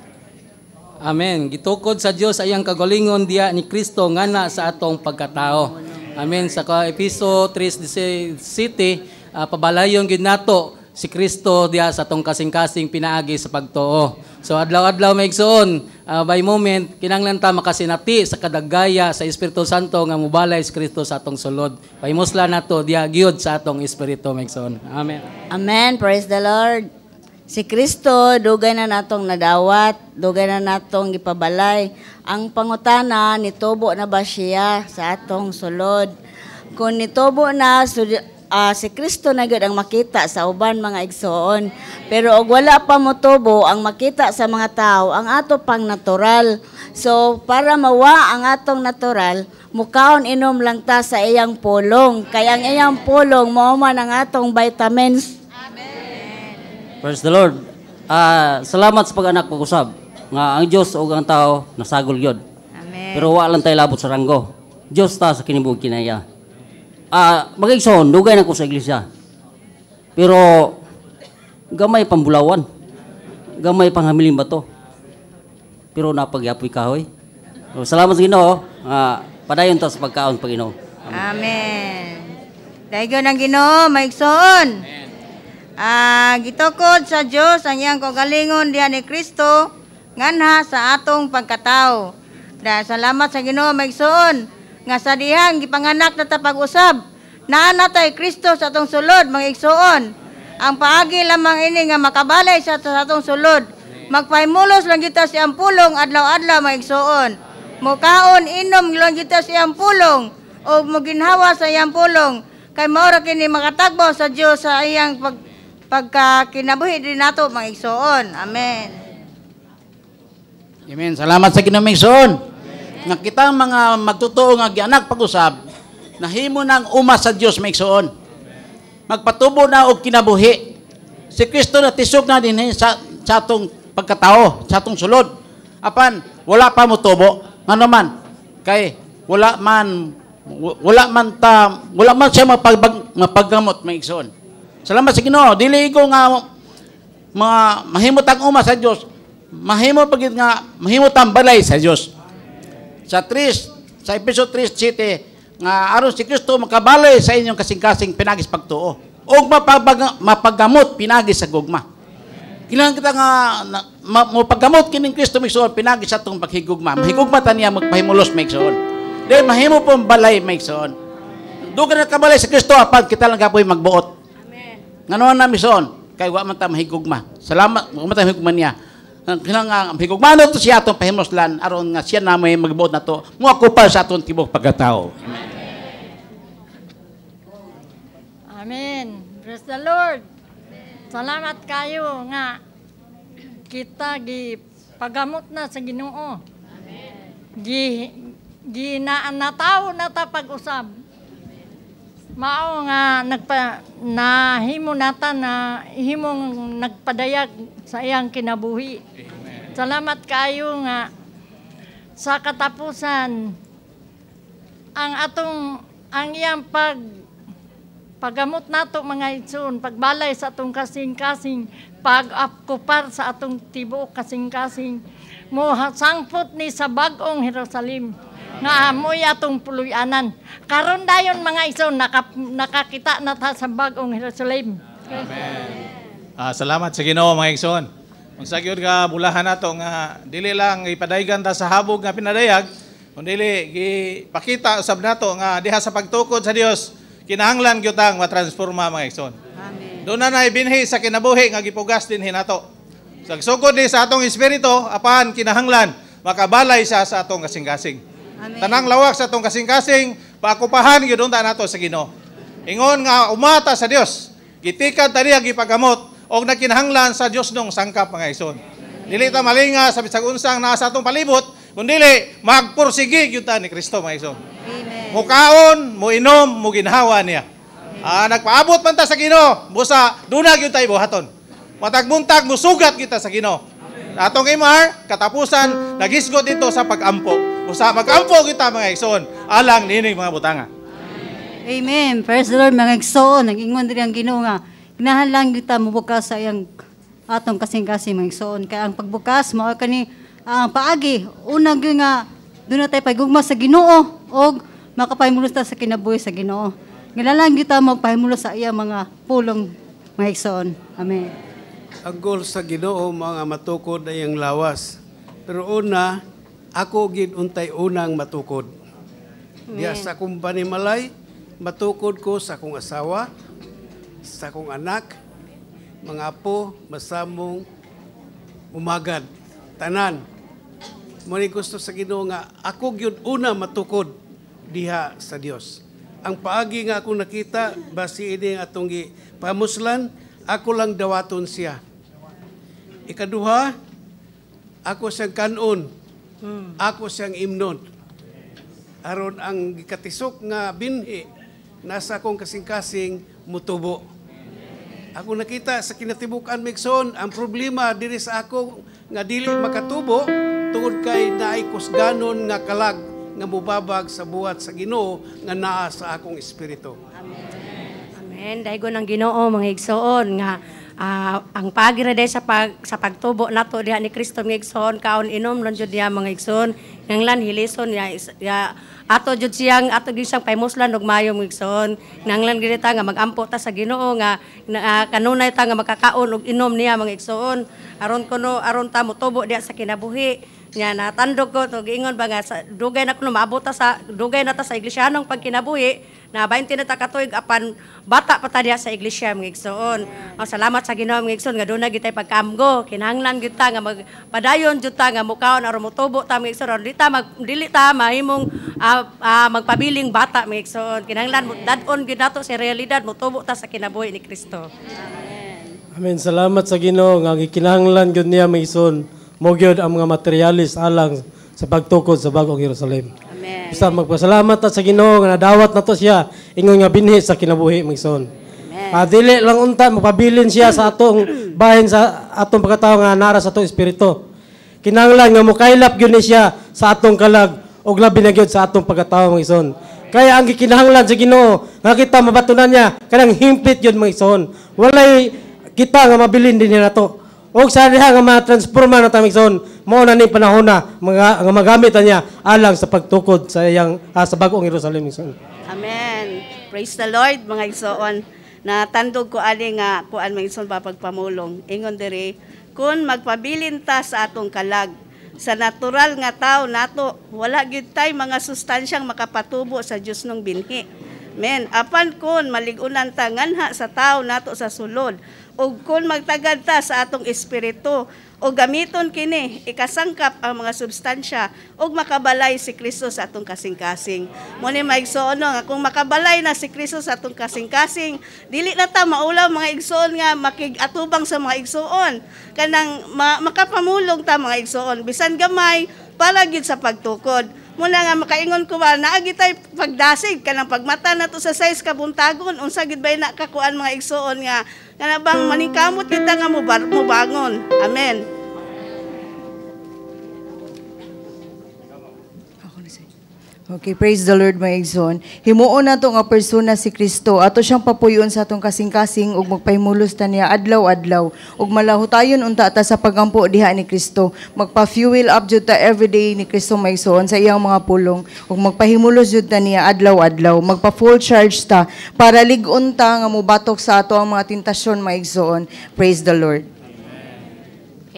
Amen. Gitukod sa Dios ayang kagalingon diya ni Kristo ngana sa atong pagkatao. Amen. Sa Episo 3 City, uh, pabalayon gid nato si Kristo diya sa atong kasing-kasing pinaagi sa pagtuo. So adlaw-adlaw may igsoon, uh, ah, by moment kinanglan ta makasinati sa kadagaya sa Espiritu Santo nga mubalay si Kristo sa atong sulod. Pahimusla nato diya gyud sa atong Espiritu may igsoon. Amen. Amen. Praise the Lord. Si Kristo, dugay na natong nadawat, dugay na natong ipabalay. Ang pangutana, nitubo na ba siya sa atong sulod? Kung nitubo na, so, uh, ah, si Kristo na ang makita sa uban mga igsoon. Pero og wala pa mo tubo, ang makita sa mga tao, ang ato pang natural. So, para mawa ang atong natural, mukaon inom lang ta sa iyang pulong. Kaya ang iyang pulong, mo man ang atong vitamins Praise the Lord. Uh, salamat sa pag-anak pag-usab nga ang Dios ug ang tao nasagol gyud. Amen. Pero wala lang tay labot sa ranggo. Dios ta sa kinibuhi kinaya. Ah, uh, magigsoon dugay na ko sa iglesia. Pero gamay pambulawan. Gamay panghamiling to? Pero napagyapoy kahoy. So, oh, salamat sa Ginoo. Uh, padayon ta sa pagkaon Panginoon. Amen. Amen. Daigon ang Ginoo, maigsoon. Amen uh, ah, gitukod sa Dios ang iyang kogalingon diha ni Kristo nganha sa atong pagkatao. Da salamat sa Ginoo magsuon nga sa dihang gipanganak na tapag-usab naa natay Kristo sa atong sulod mangigsuon. Ang paagi lamang ini nga makabalay sa, atong sulod. Magpahimulos lang kita si ang pulong adlaw-adlaw maigsuon. Mukaon inom lang kita si ang pulong o muginhawa sa iyang pulong kay maura kini makatagbo sa Dios sa iyang pag pagka kinabuhi din nato mga igsoon. Amen. Amen. Salamat sa kinamigsoon. Nga kita mga magtotoo nga gianak pag-usab, nahimo nang uma sa Dios maigsoon. Magpatubo na og kinabuhi. Si Kristo na tisog na din eh, sa sa atong pagkatao, sa atong sulod. Apan wala pa mo tubo. Ano man? Kay wala man wala man ta wala man siya mapag, mapaggamot maigsoon. Salamat sa Ginoo. Dili ko nga mga mahimot ang uma sa Dios. Mahimo pagit nga mahimot ang balay sa Dios. Sa 3 sa episode 3 city nga aron si Kristo makabalay sa inyong kasing-kasing pinagis pagtuo ug mapagamot pinagis sa gugma. Kailangan kita nga mo pagamot kining Kristo migsuon pinagis sa atong paghigugma. Mahigugma ta niya magpahimulos migsuon. Dili mahimo pong balay migsuon. Dugan na kabalay sa Kristo apan kita lang kapoy magbuot. Ngano na mison kay wa man ta mahigugma. Salamat wa man ta mahigugma niya. Ah, kinang mahigugma no to siya atong pahimuslan aron nga siya na may magbuot nato. Mo ako pa sa atong tibok pagkatao. Amen. Amen. Praise the Lord. Salamat kayo nga kita gi pagamot na sa Ginoo. Amen. Gi ginaan na tao na ta pag-usab. Mao nga nagpa nahimo nata na himong nagpadayag sa iyang kinabuhi. Amen. Salamat kayo nga sa katapusan ang atong ang iyang pag pagamot nato mga igsoon, pagbalay sa atong kasing-kasing, pag-akupar sa atong tibuok kasing-kasing mo sangput ni sa bagong Jerusalem nga amoy atong puluyanan. Karon dayon mga iso naka, nakakita na ta sa bagong Jerusalem. Amen. Ah, salamat sa Ginoo mga igsoon. Kung sa gyud ka bulahan nato nga dili lang ipadaygan ta sa habog nga pinadayag, kun dili gipakita usab nato nga diha sa pagtukod sa Dios kinahanglan gyud ta nga transforma mga igsoon. Amen. Do na nay binhi sa kinabuhi nga gipugas din hinato. Sa sugod ni sa atong espiritu, apan kinahanglan, makabalay siya sa atong kasing-kasing. Tanang lawak sa atong kasing-kasing, paakupahan gyud unta nato sa Ginoo. Ingon nga umata sa Dios, gitikad tali ang gipagamot og nakinahanglan sa Dios nung sangkap mga ison. Dili ta malinga sa bisag unsang naa sa atong palibot, kundi magpursige gyud ta ni Kristo mga igsoon. Amen. Mukaon, muinom, muginhawa niya. Ah, nagpaabot man ta sa Ginoo, busa duna gyud tay buhaton. Matagbuntag, musugat kita sa Ginoo. Atong imar, katapusan, nagisgot dito sa pagampo. Usa magampo kita mga igsoon, alang nining mga butanga. Amen. Praise the Lord mga igsoon, nagingon diri ang Ginoo nga ginahan kita mubukas sa iyang atong kasing-kasing mga igsoon kay ang pagbukas mao kani ang paagi unang nga doon tayo pagugma sa ginoo o makapahimulos ta sa kinabuhi sa ginoo. Ngalang kita magpahimulos sa iyang mga pulong mga igsoon. Amen ang goal sa Ginoo mga matukod ay ang lawas. Pero una, ako gid untay unang matukod. Diya sa akong panimalay, matukod ko sa kong asawa, sa kong anak, mga apo, masamong umagad, tanan. Muni gusto sa Ginoo nga ako gyud una matukod diha sa Dios. Ang paagi nga akong nakita basi ini atong gi pamuslan ako lang dawaton siya. Ikaduha, ako siyang kanon. Hmm. Ako siyang imnon. Aron ang gikatisok nga binhi, nasa akong kasing-kasing mutubo. Ako nakita sa kinatibukan Mixon, ang problema diri sa ako nga dili makatubo tungod kay naay kusganon nga kalag nga mubabag sa buhat sa Ginoo nga naa sa akong espiritu. Amen. Amen. Daigon ang Ginoo mga igsoon nga uh, ang pagira day sa pag sa pagtubo nato diha ni Kristo mga igsoon kaon inom non jud diha mga igsoon nanglan hilison ya, ya ato jud siyang ato gyud siyang paimuslan og mayo mga igsoon nanglan gid ta nga magampo ta sa Ginoo nga uh, kanunay ta nga makakaon og inom niya mga igsoon aron kuno aron ta motubo diha sa kinabuhi nya natandog ko to giingon ba nga sa, dugay na kuno maabot ta sa dugay na ta sa iglesyanong pagkinabuhi na bainti na apan bata pa tadya sa iglesia mga igsoon. Oh, salamat sa Ginoo mga igsoon nga na gitay pagkamgo. Kinahanglan kita nga magpadayon juta ta nga mukaon aron motubo ta mga igsoon. Dili ta mag dili ta mahimong uh, uh, magpabiling bata mga igsoon. Kinahanglan mo dadon gyud nato sa realidad motubo ta sa kinabuhi ni Kristo. Amen. Salamat sa Ginoo nga kinahanglan gyud niya mga igsoon mo ang mga materialist alang sa pagtukod sa bagong Jerusalem. Amen. Bisan magpasalamat ta sa Ginoo nga nadawat nato siya ingon nga binhi sa kinabuhi magson. Ah, dili lang unta magpabilin siya sa atong bahin sa atong pagkatao nga naras sa atong espiritu. Kinanglan nga mukailap gyud ni siya sa atong kalag og labi na gyud sa atong pagkatao magson. Kaya ang gikinahanglan sa Ginoo nga kita mabatunan niya kanang himpit gyud magson. Walay kita nga mabilin din nato. O sa diha nga ma-transforma na tamig saon, mao na ni panahon na nga magamit niya alang sa pagtukod sa iyang ah, sa bag Jerusalem igsoon. Amen. Praise the Lord mga igsoon. Natandog ko ali nga kuan mga igsoon papagpamulong. Ingon diri kun magpabilin ta sa atong kalag sa natural nga tao nato wala gid tay mga sustansyang makapatubo sa Dios nung binhi. Men, apan kun maligunan ta nganha sa tao nato sa sulod ug kun magtagad ta sa atong espiritu o gamiton kini ikasangkap ang mga substansya o makabalay si Kristo sa atong kasing-kasing. Muni maigsoon nga kung makabalay na si Kristo sa atong kasing-kasing, dili na ta maulaw mga igsoon nga makigatubang sa mga igsoon. Kanang ma- makapamulong ta mga igsoon bisan gamay para sa pagtukod Muna nga makaingon ko ba, naagitay pagdasig ka pagmata na to sa size kabuntagon, unsa gid bay nakakuan mga igsuon nga, nga bang maningkamot mm. kita nga mubangon. Amen. Okay, praise the Lord my igsoon. Himuon nato nga persona si Kristo. Ato siyang papuyon sa atong kasing-kasing ug magpahimulos ta niya adlaw-adlaw ug malahutayon unta ta sa pagampo diha ni Kristo. Magpa-fuel up jud ta everyday ni Kristo my igsoon sa iyang mga pulong ug magpahimulos jud ta niya adlaw-adlaw. Magpa-full charge ta para ligon ta nga mobatok sa ato ang mga tintasyon, my igsoon. Praise the Lord.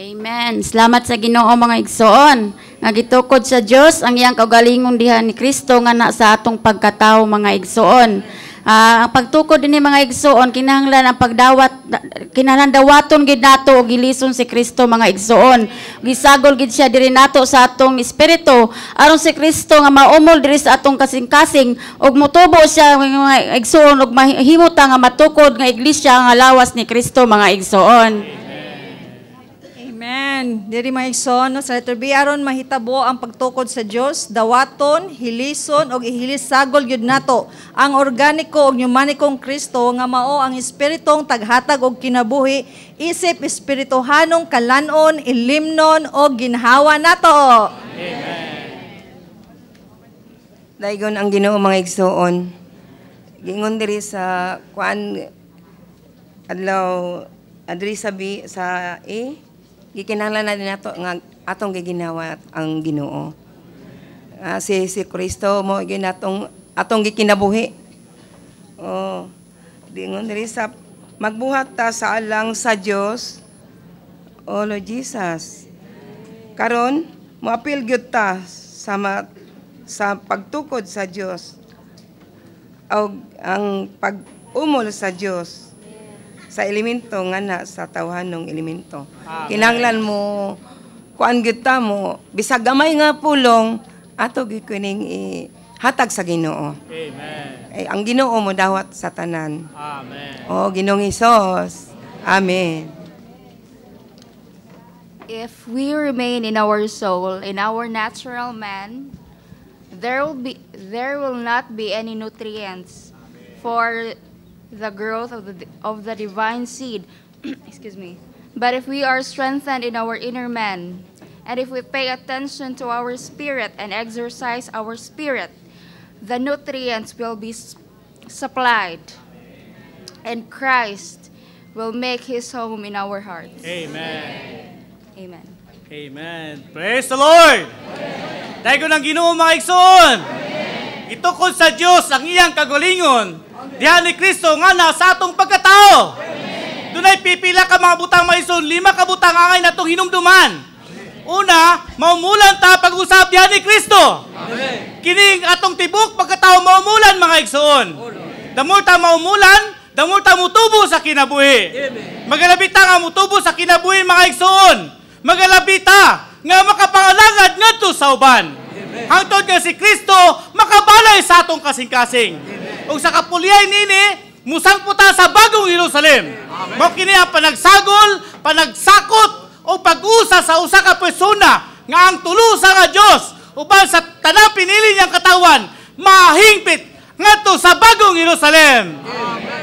Amen. Amen. Salamat sa Ginoo mga igsoon nga gitukod sa Dios ang iyang kaugalingon diha ni Kristo nga na sa atong pagkatao mga igsoon. Uh, ang pagtukod dinhi mga igsoon kinahanglan ang pagdawat kinahanglan dawaton gid nato og gilison si Kristo mga igsoon gisagol gid siya diri nato sa atong espiritu aron si Kristo nga maumol diri sa atong kasing-kasing og mutubo siya mga igsoon og mahimutang nga matukod nga iglesia ang lawas ni Kristo mga igsoon tanan, diri maigsoon no, sa letter B aron mahitabo ang pagtukod sa Dios, dawaton, hilison og ihilis sagol gyud nato ang organiko og pneumatikong Kristo nga mao ang espiritong taghatag og kinabuhi, isip espirituhanong kalanon, ilimnon og ginhawa nato. Amen. Daigon ang Ginoo mga igsoon. Gingon diri sa kuan adlaw adri sa B, sa A gikinahanglan na din ato nga atong giginawa ang Ginoo. Uh, si si Kristo mo ginatong atong gikinabuhi. Oh, dingon diri sa magbuhat ta sa alang sa Dios. Oh Lord Jesus. Karon moapil gyud ta sa ma, sa pagtukod sa Dios. Og ang pag-umol sa Dios sa elemento nga na sa ng elemento. Amen. Ah, Kinanglan mo kuan gyud mo bisag gamay nga pulong ato gyud i hatag sa Ginoo. Amen. Eh, ang Ginoo mo dawat sa tanan. Amen. O Ginoong isos. Amen. If we remain in our soul, in our natural man, there will be there will not be any nutrients Amen. for the growth of the, of the divine seed. (clears throat) Excuse me. But if we are strengthened in our inner man, and if we pay attention to our spirit and exercise our spirit, the nutrients will be supplied, and Christ will make his home in our hearts. Amen. Amen. Amen. Praise the Lord! Amen. Dahil ko ng ginoo mga iksoon! Amen. ito Itukod sa Diyos ang iyang kagalingon Dihan ni Kristo nga na sa atong pagkatao. Dunay pipila ka mga butang maison, lima ka butang angay na itong hinumduman. Una, maumulan ta pag-usap diha ni Kristo. Kining atong tibok pagkatao maumulan mga igsoon. Damol ta maumulan, damol ta mutubo sa kinabuhi. Magalabita nga mutubo sa kinabuhi mga igsoon. Magalabita nga makapangalangad nga sa uban. Hangtod nga si Kristo makabalay sa atong kasing-kasing ug sa kapuliay nini, musangputa sa bagong Jerusalem. Mao kini ang panagsagol, panagsakot, o pag-usa sa usa ka persona nga ang tulusa nga Dios uban sa tanan pinili niyang katawan mahingpit ngadto sa bagong Jerusalem. Amen.